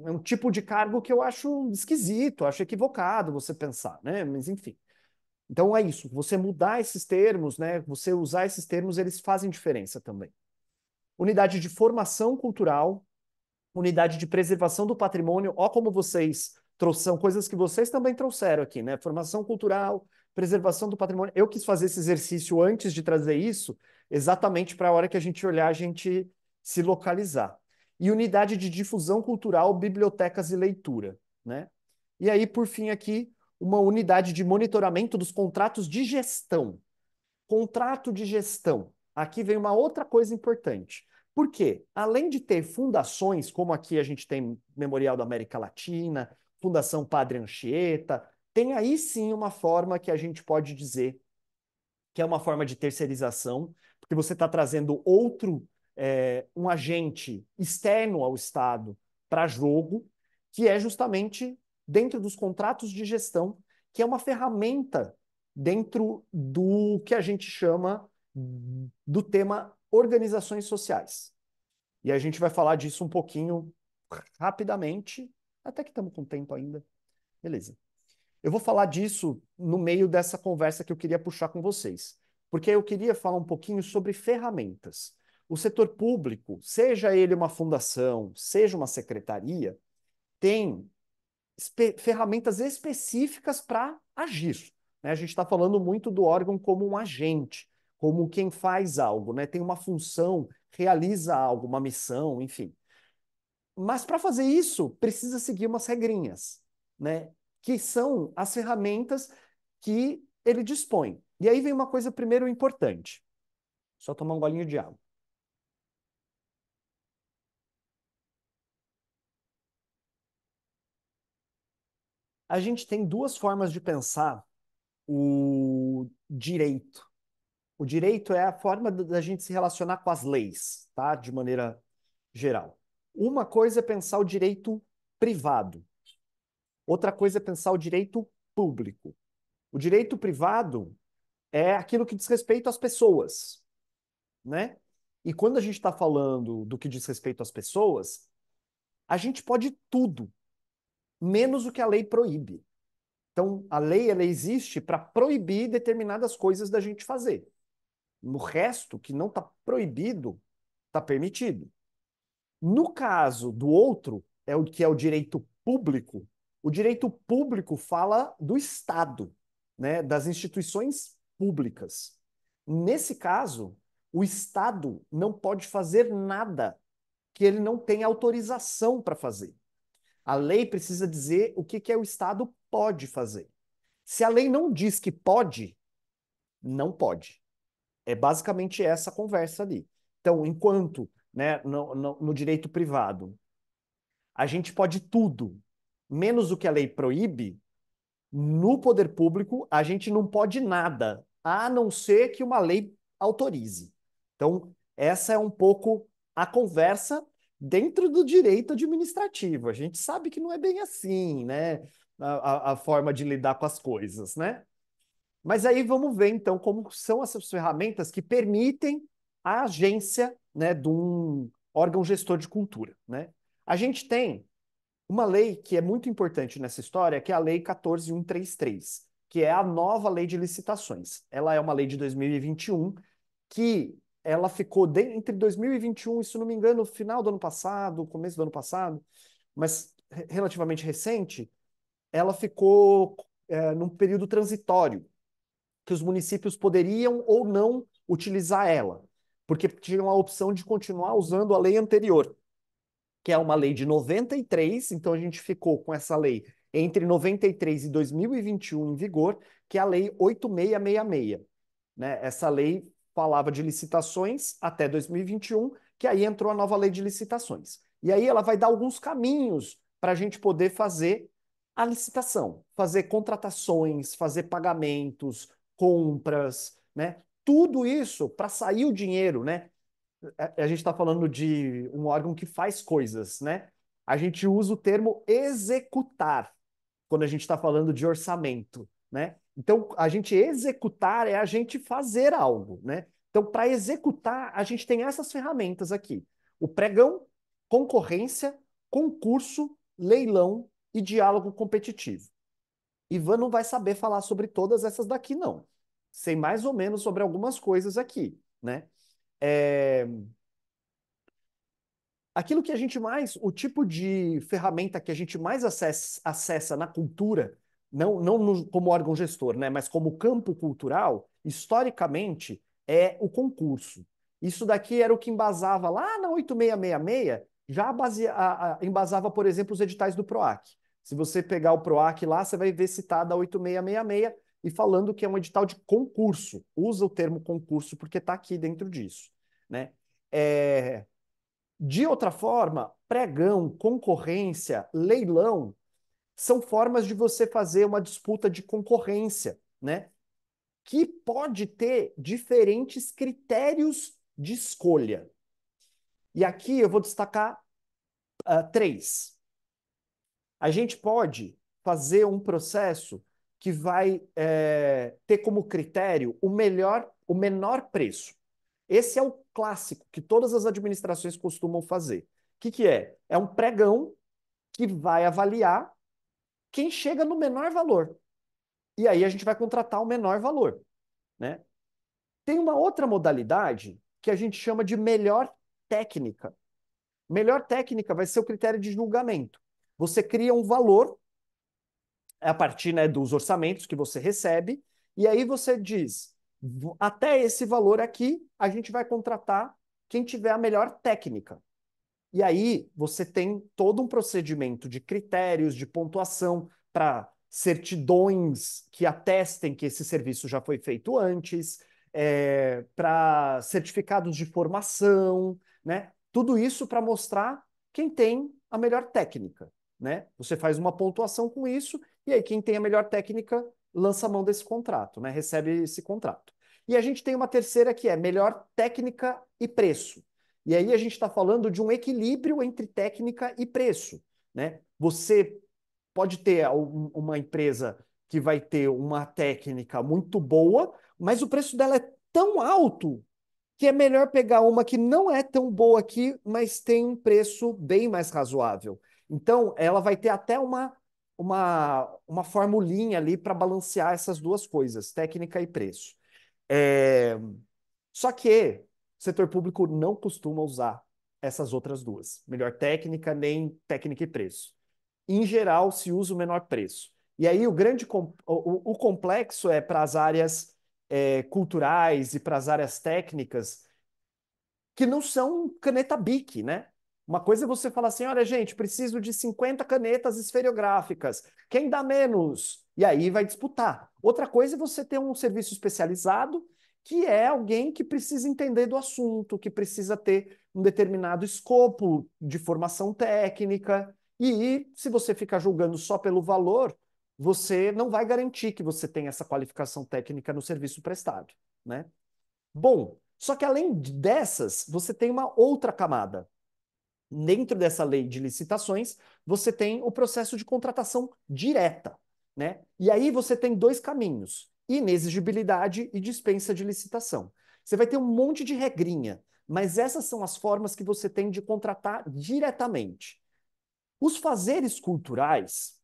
é um tipo de cargo que eu acho esquisito, acho equivocado você pensar, né? Mas enfim. Então é isso, você mudar esses termos, né? Você usar esses termos, eles fazem diferença também. Unidade de formação cultural, unidade de preservação do patrimônio, ó como vocês trouxeram coisas que vocês também trouxeram aqui, né? Formação cultural, preservação do patrimônio. Eu quis fazer esse exercício antes de trazer isso, exatamente para a hora que a gente olhar, a gente se localizar. E unidade de difusão cultural, bibliotecas e leitura. Né? E aí, por fim, aqui, uma unidade de monitoramento dos contratos de gestão. Contrato de gestão. Aqui vem uma outra coisa importante. Por quê? Além de ter fundações, como aqui a gente tem Memorial da América Latina, Fundação Padre Anchieta, tem aí sim uma forma que a gente pode dizer que é uma forma de terceirização, porque você está trazendo outro, é, um agente externo ao Estado para jogo, que é justamente dentro dos contratos de gestão, que é uma ferramenta dentro do que a gente chama do tema organizações sociais. E a gente vai falar disso um pouquinho rapidamente, até que estamos com tempo ainda. Beleza. Eu vou falar disso no meio dessa conversa que eu queria puxar com vocês, porque eu queria falar um pouquinho sobre ferramentas. O setor público, seja ele uma fundação, seja uma secretaria, tem espe ferramentas específicas para agir. Né? A gente está falando muito do órgão como um agente, como quem faz algo, né? tem uma função, realiza algo, uma missão, enfim. Mas para fazer isso, precisa seguir umas regrinhas. Né? que são as ferramentas que ele dispõe. E aí vem uma coisa primeiro importante. Só tomar um golinho de água. A gente tem duas formas de pensar o direito. O direito é a forma da gente se relacionar com as leis, tá? De maneira geral. Uma coisa é pensar o direito privado, Outra coisa é pensar o direito público. O direito privado é aquilo que diz respeito às pessoas, né? E quando a gente está falando do que diz respeito às pessoas, a gente pode tudo, menos o que a lei proíbe. Então, a lei ela existe para proibir determinadas coisas da gente fazer. No resto, que não está proibido, está permitido. No caso do outro, é o que é o direito público, o direito público fala do Estado, né, das instituições públicas. Nesse caso, o Estado não pode fazer nada que ele não tem autorização para fazer. A lei precisa dizer o que, que é o Estado pode fazer. Se a lei não diz que pode, não pode. É basicamente essa conversa ali. Então, enquanto né, no, no, no direito privado a gente pode tudo, menos o que a lei proíbe, no poder público a gente não pode nada, a não ser que uma lei autorize. Então, essa é um pouco a conversa dentro do direito administrativo. A gente sabe que não é bem assim, né? A, a, forma de lidar com as coisas, né? Mas aí vamos ver, então, como são essas ferramentas que permitem a agência né, de um órgão gestor de cultura, né? A gente tem uma lei que é muito importante nessa história é que é a Lei 14133, que é a nova lei de licitações. Ela é uma lei de 2021 que ela ficou de, entre 2021 e, se não me engano, final do ano passado, começo do ano passado, mas relativamente recente, ela ficou é, num período transitório, que os municípios poderiam ou não utilizar ela, porque tinham a opção de continuar usando a lei anterior, que é uma lei de 93, então a gente ficou com essa lei entre 93 e 2021 em vigor, que é a Lei 8666. Né? Essa lei falava de licitações até 2021, que aí entrou a nova lei de licitações. E aí ela vai dar alguns caminhos para a gente poder fazer a licitação, fazer contratações, fazer pagamentos, compras, né? Tudo isso para sair o dinheiro, né? É, é, a gente está falando de um órgão que faz coisas, né? A gente usa o termo executar quando a gente está falando de orçamento, né? Então, a gente executar é a gente fazer algo, né? Então, para executar, a gente tem essas ferramentas aqui: o pregão, concorrência, concurso, leilão e diálogo competitivo. Ivan não vai saber falar sobre todas essas daqui, não. Sei mais ou menos sobre algumas coisas aqui, né? É... Aquilo que a gente mais, o tipo de ferramenta que a gente mais acessa, acessa na cultura, não, não no, como órgão gestor, né, mas como campo cultural, historicamente, é o concurso. Isso daqui era o que embasava lá na 8666, já baseia, a, a, embasava, por exemplo, os editais do PROAC. Se você pegar o PROAC lá, você vai ver citada a 8666, e falando que é um edital de concurso. Usa o termo concurso porque está aqui dentro disso. Né? É... De outra forma, pregão, concorrência, leilão são formas de você fazer uma disputa de concorrência, né? Que pode ter diferentes critérios de escolha. E aqui eu vou destacar uh, três. A gente pode fazer um processo que vai é, ter como critério o melhor, o menor preço. Esse é o clássico que todas as administrações costumam fazer. O que, que é? É um pregão que vai avaliar quem chega no menor valor. E aí a gente vai contratar o menor valor. Né? Tem uma outra modalidade que a gente chama de melhor técnica. Melhor técnica vai ser o critério de julgamento. Você cria um valor a partir né, dos orçamentos que você recebe, e aí você diz, até esse valor aqui, a gente vai contratar quem tiver a melhor técnica. E aí você tem todo um procedimento de critérios, de pontuação para certidões que atestem que esse serviço já foi feito antes, é, para certificados de formação, né? Tudo isso para mostrar quem tem a melhor técnica né? Você faz uma pontuação com isso, e aí quem tem a melhor técnica lança a mão desse contrato, né? Recebe esse contrato. E a gente tem uma terceira que é melhor técnica e preço. E aí a gente está falando de um equilíbrio entre técnica e preço, né? Você pode ter uma empresa que vai ter uma técnica muito boa, mas o preço dela é tão alto que é melhor pegar uma que não é tão boa aqui, mas tem um preço bem mais razoável. Então, ela vai ter até uma, uma, uma formulinha ali para balancear essas duas coisas, técnica e preço. É... Só que o setor público não costuma usar essas outras duas, melhor técnica nem técnica e preço. Em geral, se usa o menor preço. E aí o grande o, o complexo é para as áreas é, culturais e para as áreas técnicas que não são caneta bic, né? Uma coisa é você falar assim: olha, gente, preciso de 50 canetas esferográficas. Quem dá menos? E aí vai disputar. Outra coisa é você ter um serviço especializado, que é alguém que precisa entender do assunto, que precisa ter um determinado escopo de formação técnica. E se você ficar julgando só pelo valor, você não vai garantir que você tenha essa qualificação técnica no serviço prestado, né? Bom, só que além dessas, você tem uma outra camada, dentro dessa lei de licitações, você tem o processo de contratação direta. Né? E aí você tem dois caminhos: inexigibilidade e dispensa de licitação. Você vai ter um monte de regrinha, mas essas são as formas que você tem de contratar diretamente. Os fazeres culturais,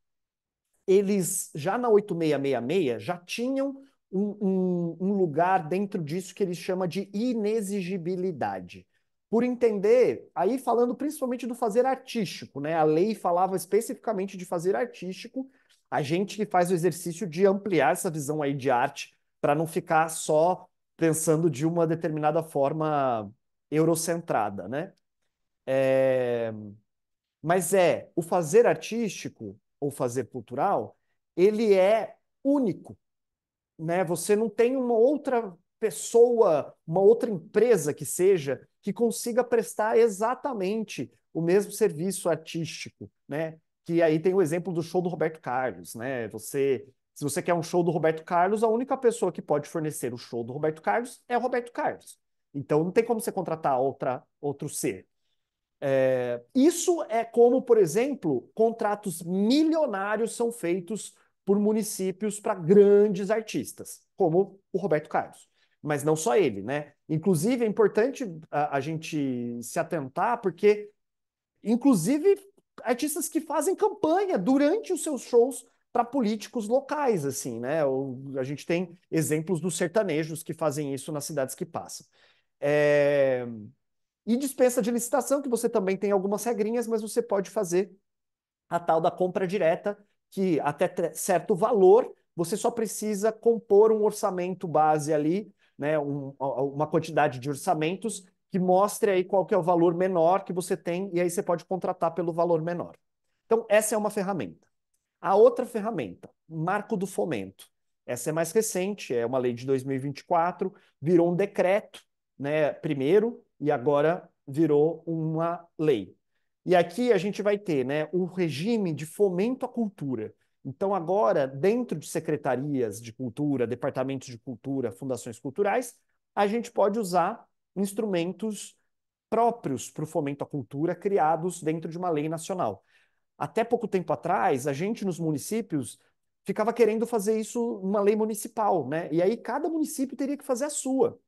eles já na 8666 já tinham um, um, um lugar dentro disso que ele chama de inexigibilidade por entender, aí falando principalmente do fazer artístico, né? A lei falava especificamente de fazer artístico, a gente que faz o exercício de ampliar essa visão aí de arte para não ficar só pensando de uma determinada forma eurocentrada, né? É... Mas é, o fazer artístico ou fazer cultural, ele é único, né? Você não tem uma outra pessoa, uma outra empresa que seja, que consiga prestar exatamente o mesmo serviço artístico, né? Que aí tem o exemplo do show do Roberto Carlos, né? Você, se você quer um show do Roberto Carlos, a única pessoa que pode fornecer o show do Roberto Carlos é o Roberto Carlos. Então não tem como você contratar outra, outro ser. É, isso é como, por exemplo, contratos milionários são feitos por municípios para grandes artistas, como o Roberto Carlos mas não só ele, né? Inclusive, é importante a, a, gente se atentar, porque, inclusive, artistas que fazem campanha durante os seus shows para políticos locais, assim, né? Ou, a gente tem exemplos dos sertanejos que fazem isso nas cidades que passam. É... E dispensa de licitação, que você também tem algumas regrinhas, mas você pode fazer a tal da compra direta, que até certo valor você só precisa compor um orçamento base ali né, um, uma quantidade de orçamentos que mostre aí qual que é o valor menor que você tem e aí você pode contratar pelo valor menor. Então, essa é uma ferramenta. A outra ferramenta, Marco do Fomento. Essa é mais recente, é uma lei de 2024, virou um decreto, né, primeiro, e agora virou uma lei. E aqui a gente vai ter, né, um regime de fomento à cultura. Então, agora, dentro de secretarias de cultura, departamentos de cultura, fundações culturais, a gente pode usar instrumentos próprios para o fomento à cultura criados dentro de uma lei nacional. Até pouco tempo atrás, a gente nos municípios ficava querendo fazer isso uma lei municipal, né? E aí cada município teria que fazer a sua.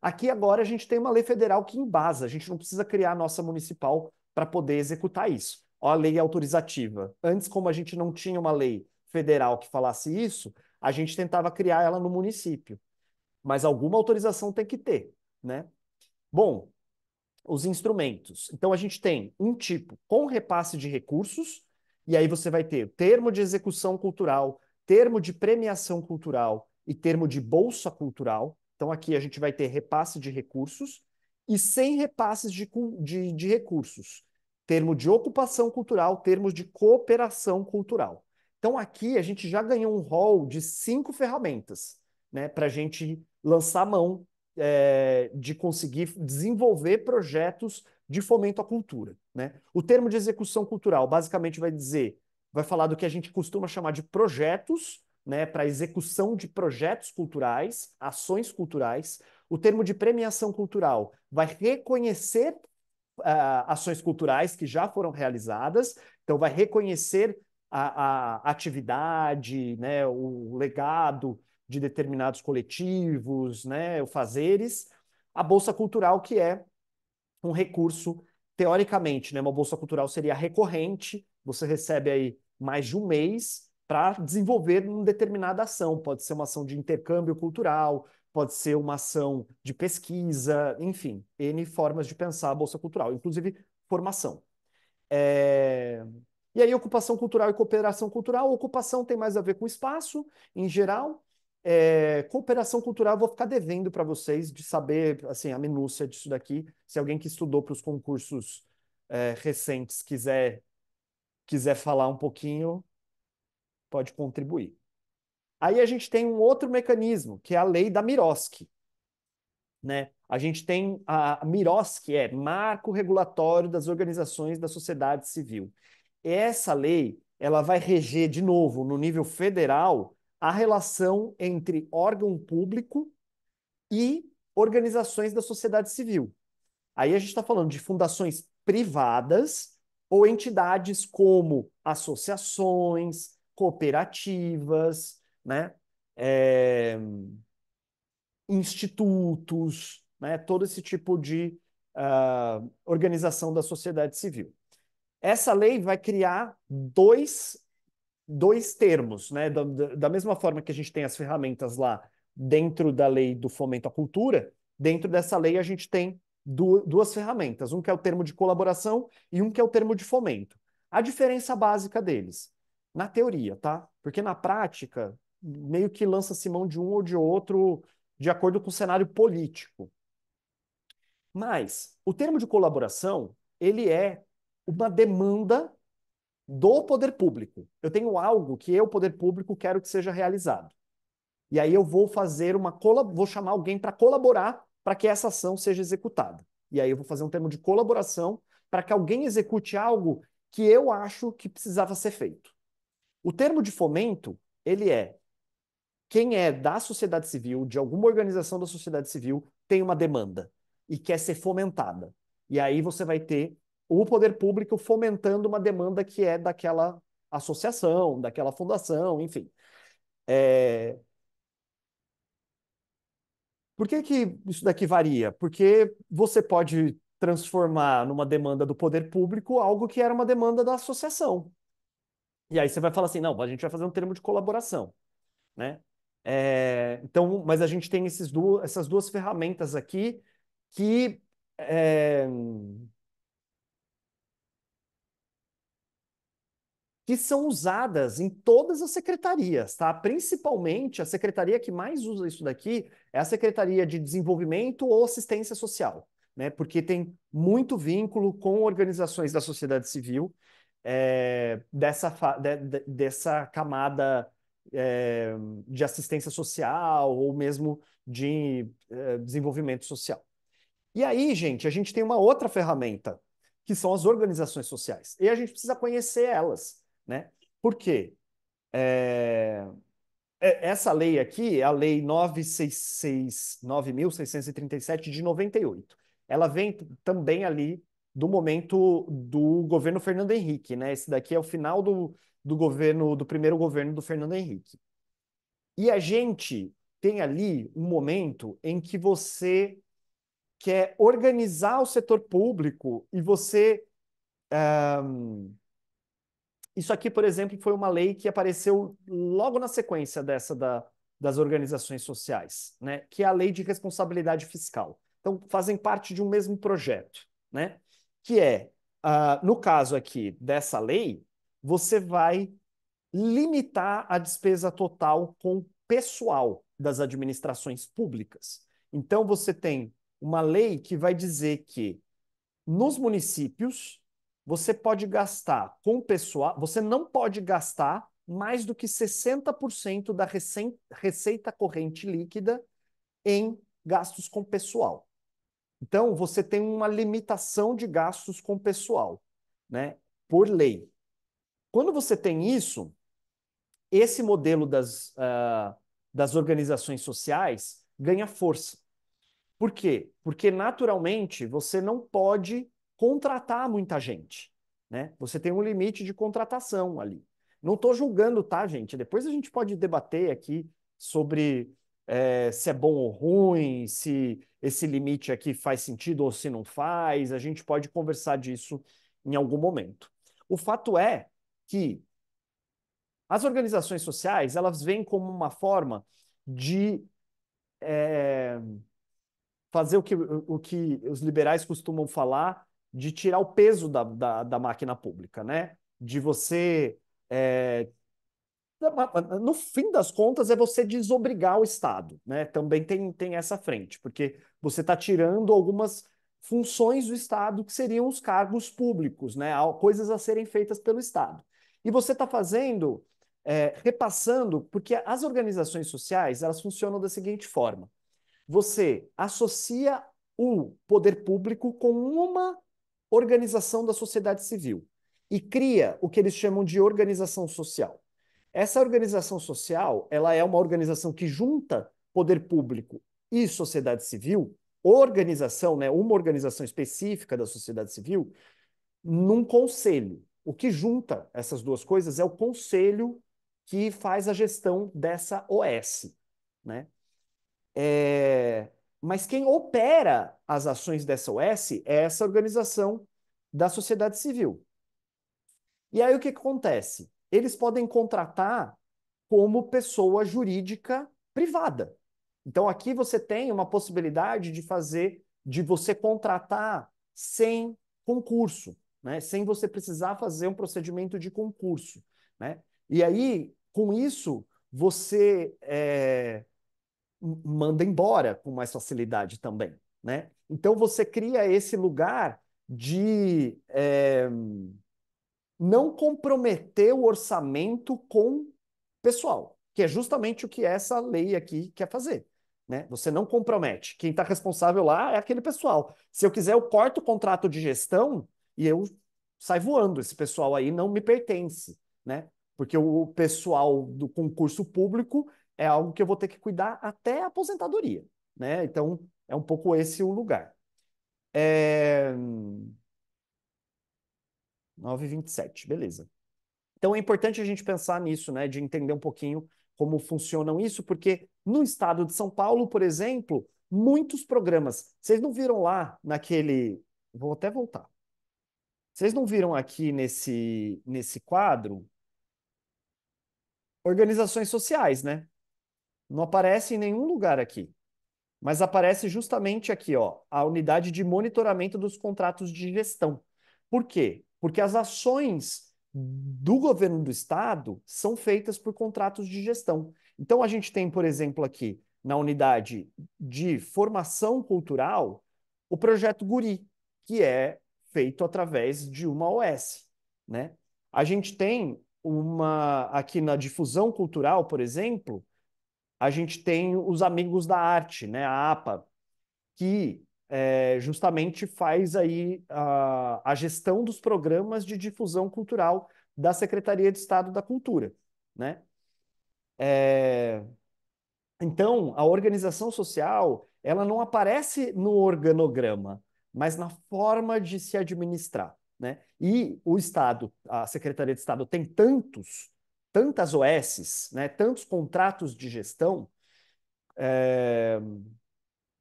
Aqui agora a gente tem uma lei federal que embasa, a gente não precisa criar a nossa municipal para poder executar isso a lei autorizativa. Antes, como a gente não tinha uma lei federal que falasse isso, a gente tentava criar ela no município. Mas alguma autorização tem que ter, né? Bom, os instrumentos. Então a gente tem um tipo com repasse de recursos, e aí você vai ter termo de execução cultural, termo de premiação cultural e termo de bolsa cultural. Então aqui a gente vai ter repasse de recursos e sem repasses de, de, de recursos termo de ocupação cultural, termos de cooperação cultural. Então, aqui a gente já ganhou um rol de cinco ferramentas né, para a gente lançar mão é, de conseguir desenvolver projetos de fomento à cultura. Né? O termo de execução cultural basicamente vai dizer, vai falar do que a gente costuma chamar de projetos, né, para execução de projetos culturais, ações culturais. O termo de premiação cultural vai reconhecer ah, ações culturais que já foram realizadas, então vai reconhecer a, a atividade, né, o legado de determinados coletivos, né, o fazeres, a bolsa cultural que é um recurso teoricamente, né, uma bolsa cultural seria recorrente, você recebe aí mais de um mês para desenvolver uma determinada ação, pode ser uma ação de intercâmbio cultural, pode ser uma ação de pesquisa, enfim, N formas de pensar a Bolsa Cultural, inclusive formação. É... E aí, ocupação cultural e cooperação cultural. Ocupação tem mais a ver com espaço, em geral. É... cooperação cultural, vou ficar devendo para vocês de saber assim, a minúcia disso daqui. Se alguém que estudou para os concursos é, recentes quiser, quiser falar um pouquinho, pode contribuir. Aí a gente tem um outro mecanismo, que é a lei da Miroski. Né? A gente tem a Miroski, é Marco Regulatório das Organizações da Sociedade Civil. Essa lei ela vai reger, de novo, no nível federal, a relação entre órgão público e organizações da sociedade civil. Aí a gente está falando de fundações privadas ou entidades como associações, cooperativas, né? É, institutos, né? todo esse tipo de uh, organização da sociedade civil. Essa lei vai criar dois, dois termos, né? Da, da mesma forma que a gente tem as ferramentas lá dentro da lei do fomento à cultura, dentro dessa lei a gente tem duas ferramentas, um que é o termo de colaboração e um que é o termo de fomento. A diferença básica deles, na teoria, tá? Porque na prática meio que lança-se mão de um ou de outro de acordo com o cenário político. Mas o termo de colaboração, ele é uma demanda do poder público. Eu tenho algo que eu, poder público, quero que seja realizado. E aí eu vou fazer uma vou chamar alguém para colaborar para que essa ação seja executada. E aí eu vou fazer um termo de colaboração para que alguém execute algo que eu acho que precisava ser feito. O termo de fomento, ele é quem é da sociedade civil, de alguma organização da sociedade civil, tem uma demanda e quer ser fomentada. E aí você vai ter o poder público fomentando uma demanda que é daquela associação, daquela fundação, enfim. É... Por que, que isso daqui varia? Porque você pode transformar numa demanda do poder público algo que era uma demanda da associação. E aí você vai falar assim, não, a gente vai fazer um termo de colaboração, né? É, então, mas a gente tem esses du essas duas ferramentas aqui que é, que são usadas em todas as secretarias, tá? Principalmente a secretaria que mais usa isso daqui é a Secretaria de Desenvolvimento ou Assistência Social, né? Porque tem muito vínculo com organizações da sociedade civil é, dessa, de, de, dessa camada é, de assistência social ou mesmo de é, desenvolvimento social. E aí, gente, a gente tem uma outra ferramenta, que são as organizações sociais. E a gente precisa conhecer elas, né? Por quê? Eh, é... Essa lei aqui é a Lei 9.637 de 98. Ela vem também ali do momento do governo Fernando Henrique, né? Esse daqui é o final do, do governo, do primeiro governo do Fernando Henrique. E a gente tem ali um momento em que você quer organizar o setor público e você. Um... Isso aqui, por exemplo, foi uma lei que apareceu logo na sequência dessa da, das organizações sociais, né? que é a lei de responsabilidade fiscal. Então, fazem parte de um mesmo projeto, né? que é, uh, no caso aqui dessa lei, você vai limitar a despesa total com pessoal das administrações públicas. Então, você tem uma lei que vai dizer que nos municípios você pode gastar com pessoal, você não pode gastar mais do que 60% da receita corrente líquida em gastos com pessoal. Então, você tem uma limitação de gastos com pessoal, né, por lei. Quando você tem isso, esse modelo das, uh, das organizações sociais ganha força. Por quê? Porque naturalmente você não pode contratar muita gente. Né? Você tem um limite de contratação ali. Não estou julgando, tá, gente? Depois a gente pode debater aqui sobre é, se é bom ou ruim, se esse limite aqui faz sentido ou se não faz. A gente pode conversar disso em algum momento. O fato é que as organizações sociais elas vêm como uma forma de é, fazer o que, o que os liberais costumam falar de tirar o peso da, da, da máquina pública, né? De você. É, no fim das contas, é você desobrigar o Estado, né? Também tem, tem essa frente, porque você está tirando algumas funções do Estado que seriam os cargos públicos, né? Coisas a serem feitas pelo Estado. E você está fazendo, é, repassando, porque as organizações sociais elas funcionam da seguinte forma: você associa o poder público com uma organização da sociedade civil e cria o que eles chamam de organização social. Essa organização social, ela é uma organização que junta poder público e sociedade civil, organização, né, uma organização específica da sociedade civil, num conselho. O que junta essas duas coisas é o conselho que faz a gestão dessa OS. Né? É... Mas quem opera as ações dessa OS é essa organização da sociedade civil. E aí o que acontece? Eles podem contratar como pessoa jurídica privada. Então aqui você tem uma possibilidade de fazer, de você contratar sem concurso né? sem você precisar fazer um procedimento de concurso. Né? E aí, com isso, você é, manda embora com mais facilidade também. Né? Então, você cria esse lugar de é, não comprometer o orçamento com pessoal, que é justamente o que essa lei aqui quer fazer. Né? Você não compromete. Quem está responsável lá é aquele pessoal. Se eu quiser, eu corto o contrato de gestão e eu saio voando. Esse pessoal aí não me pertence, né? Porque o pessoal do concurso público é algo que eu vou ter que cuidar até a aposentadoria, né? Então, é um pouco esse o lugar. É... 9,27, beleza. Então é importante a gente pensar nisso, né? De entender um pouquinho como funcionam isso, porque no estado de São Paulo, por exemplo, muitos programas. Vocês não viram lá naquele. Vou até voltar. Vocês não viram aqui nesse, nesse quadro organizações sociais, né? Não aparece em nenhum lugar aqui. Mas aparece justamente aqui, ó, a unidade de monitoramento dos contratos de gestão. Por quê? Porque as ações do governo do estado são feitas por contratos de gestão. Então a gente tem, por exemplo, aqui na unidade de formação cultural, o projeto Guri, que é feito através de uma OS, né? A gente tem uma aqui na difusão cultural, por exemplo, a gente tem os amigos da arte, né? A APA, que é, justamente faz aí a, a gestão dos programas de difusão cultural da Secretaria de Estado da Cultura, né? É... Então, a organização social, ela não aparece no organograma, mas na forma de se administrar. Né? E o Estado, a Secretaria de Estado, tem tantos, tantas OSs, né, tantos contratos de gestão, é,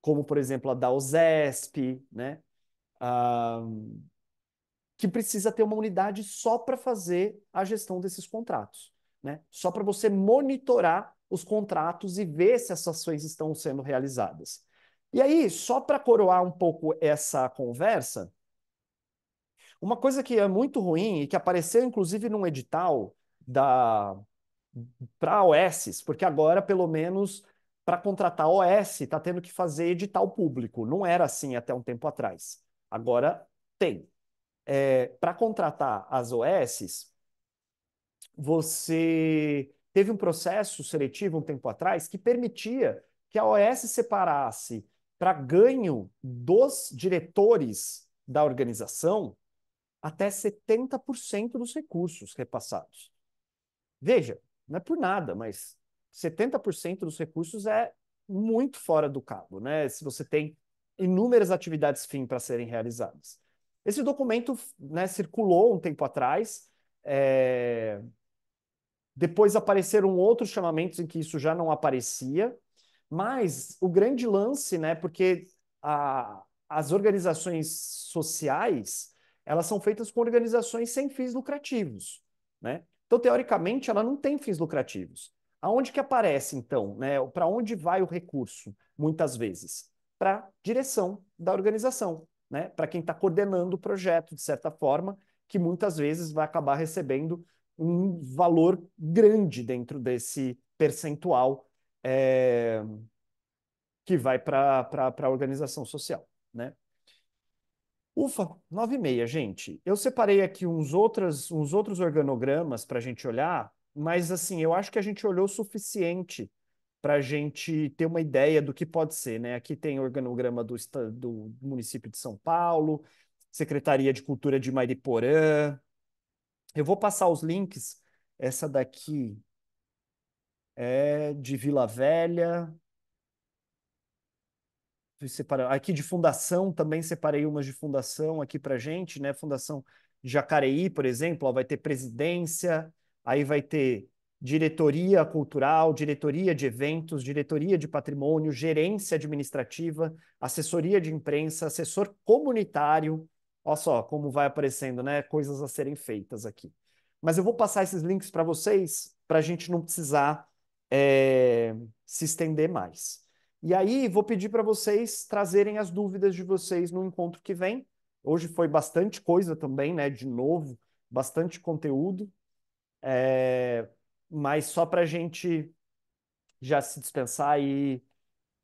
como, por exemplo, a da OSESP, né, ah, que precisa ter uma unidade só para fazer a gestão desses contratos. Né? Só para você monitorar os contratos e ver se essas ações estão sendo realizadas. E aí, só para coroar um pouco essa conversa, uma coisa que é muito ruim e que apareceu inclusive num edital da para OS, porque agora pelo menos para contratar OS está tendo que fazer edital público. Não era assim até um tempo atrás. Agora tem. É, para contratar as OS, você teve um processo seletivo um tempo atrás que permitia que a OS separasse para ganho dos diretores da organização até 70% dos recursos repassados. Veja, não é por nada, mas 70% dos recursos é muito fora do cabo, né? Se você tem inúmeras atividades fim para serem realizadas. Esse documento né, circulou um tempo atrás. É... Depois apareceram outros chamamentos em que isso já não aparecia. Mas o grande lance, né, porque a, as organizações sociais, elas são feitas com organizações sem fins lucrativos, né? Então, teoricamente, ela não tem fins lucrativos. Aonde que aparece, então, né? Para onde vai o recurso, muitas vezes? Para direção da organização, né? Para quem está coordenando o projeto, de certa forma, que muitas vezes vai acabar recebendo um valor grande dentro desse percentual é, que vai para a organização social, né? Ufa, 9 e meia, gente. Eu separei aqui uns, outras, uns outros organogramas para a gente olhar, mas assim, eu acho que a gente olhou o suficiente para a gente ter uma ideia do que pode ser, né? Aqui tem organograma do, do município de São Paulo, Secretaria de Cultura de Mariporã. Eu vou passar os links. Essa daqui é de Vila Velha. Aqui de Fundação, também separei umas de Fundação aqui para gente, né? Fundação Jacareí, por exemplo, ó, vai ter presidência, aí vai ter diretoria cultural, diretoria de eventos, diretoria de patrimônio, gerência administrativa, assessoria de imprensa, assessor comunitário. Olha só como vai aparecendo, né? Coisas a serem feitas aqui. Mas eu vou passar esses links para vocês para a gente não precisar é, se estender mais. E aí, vou pedir para vocês trazerem as dúvidas de vocês no encontro que vem. Hoje foi bastante coisa também, né? De novo, bastante conteúdo. É, mas só para a gente já se dispensar e,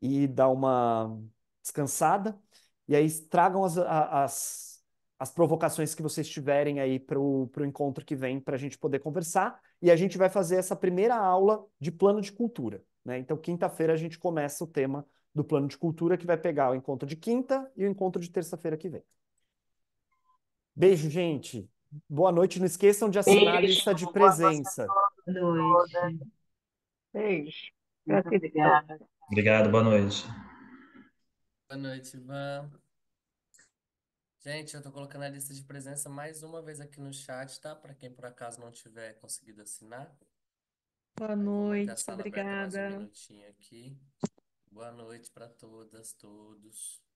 e dar uma descansada. E aí, tragam as, as as provocações que vocês tiverem aí para o encontro que vem, para a gente poder conversar. E a gente vai fazer essa primeira aula de plano de cultura. Né? Então, quinta-feira, a gente começa o tema do plano de cultura, que vai pegar o encontro de quinta e o encontro de terça-feira que vem. Beijo, gente. Boa noite. Não esqueçam de assinar Beijo. a lista de presença. Boa noite. Beijo. obrigado. Obrigado, boa noite. Boa noite, Ivan. Gente, eu estou colocando a lista de presença mais uma vez aqui no chat, tá? Para quem por acaso não tiver conseguido assinar. Boa noite, obrigada. Mais um minutinho aqui. Boa noite para todas, todos.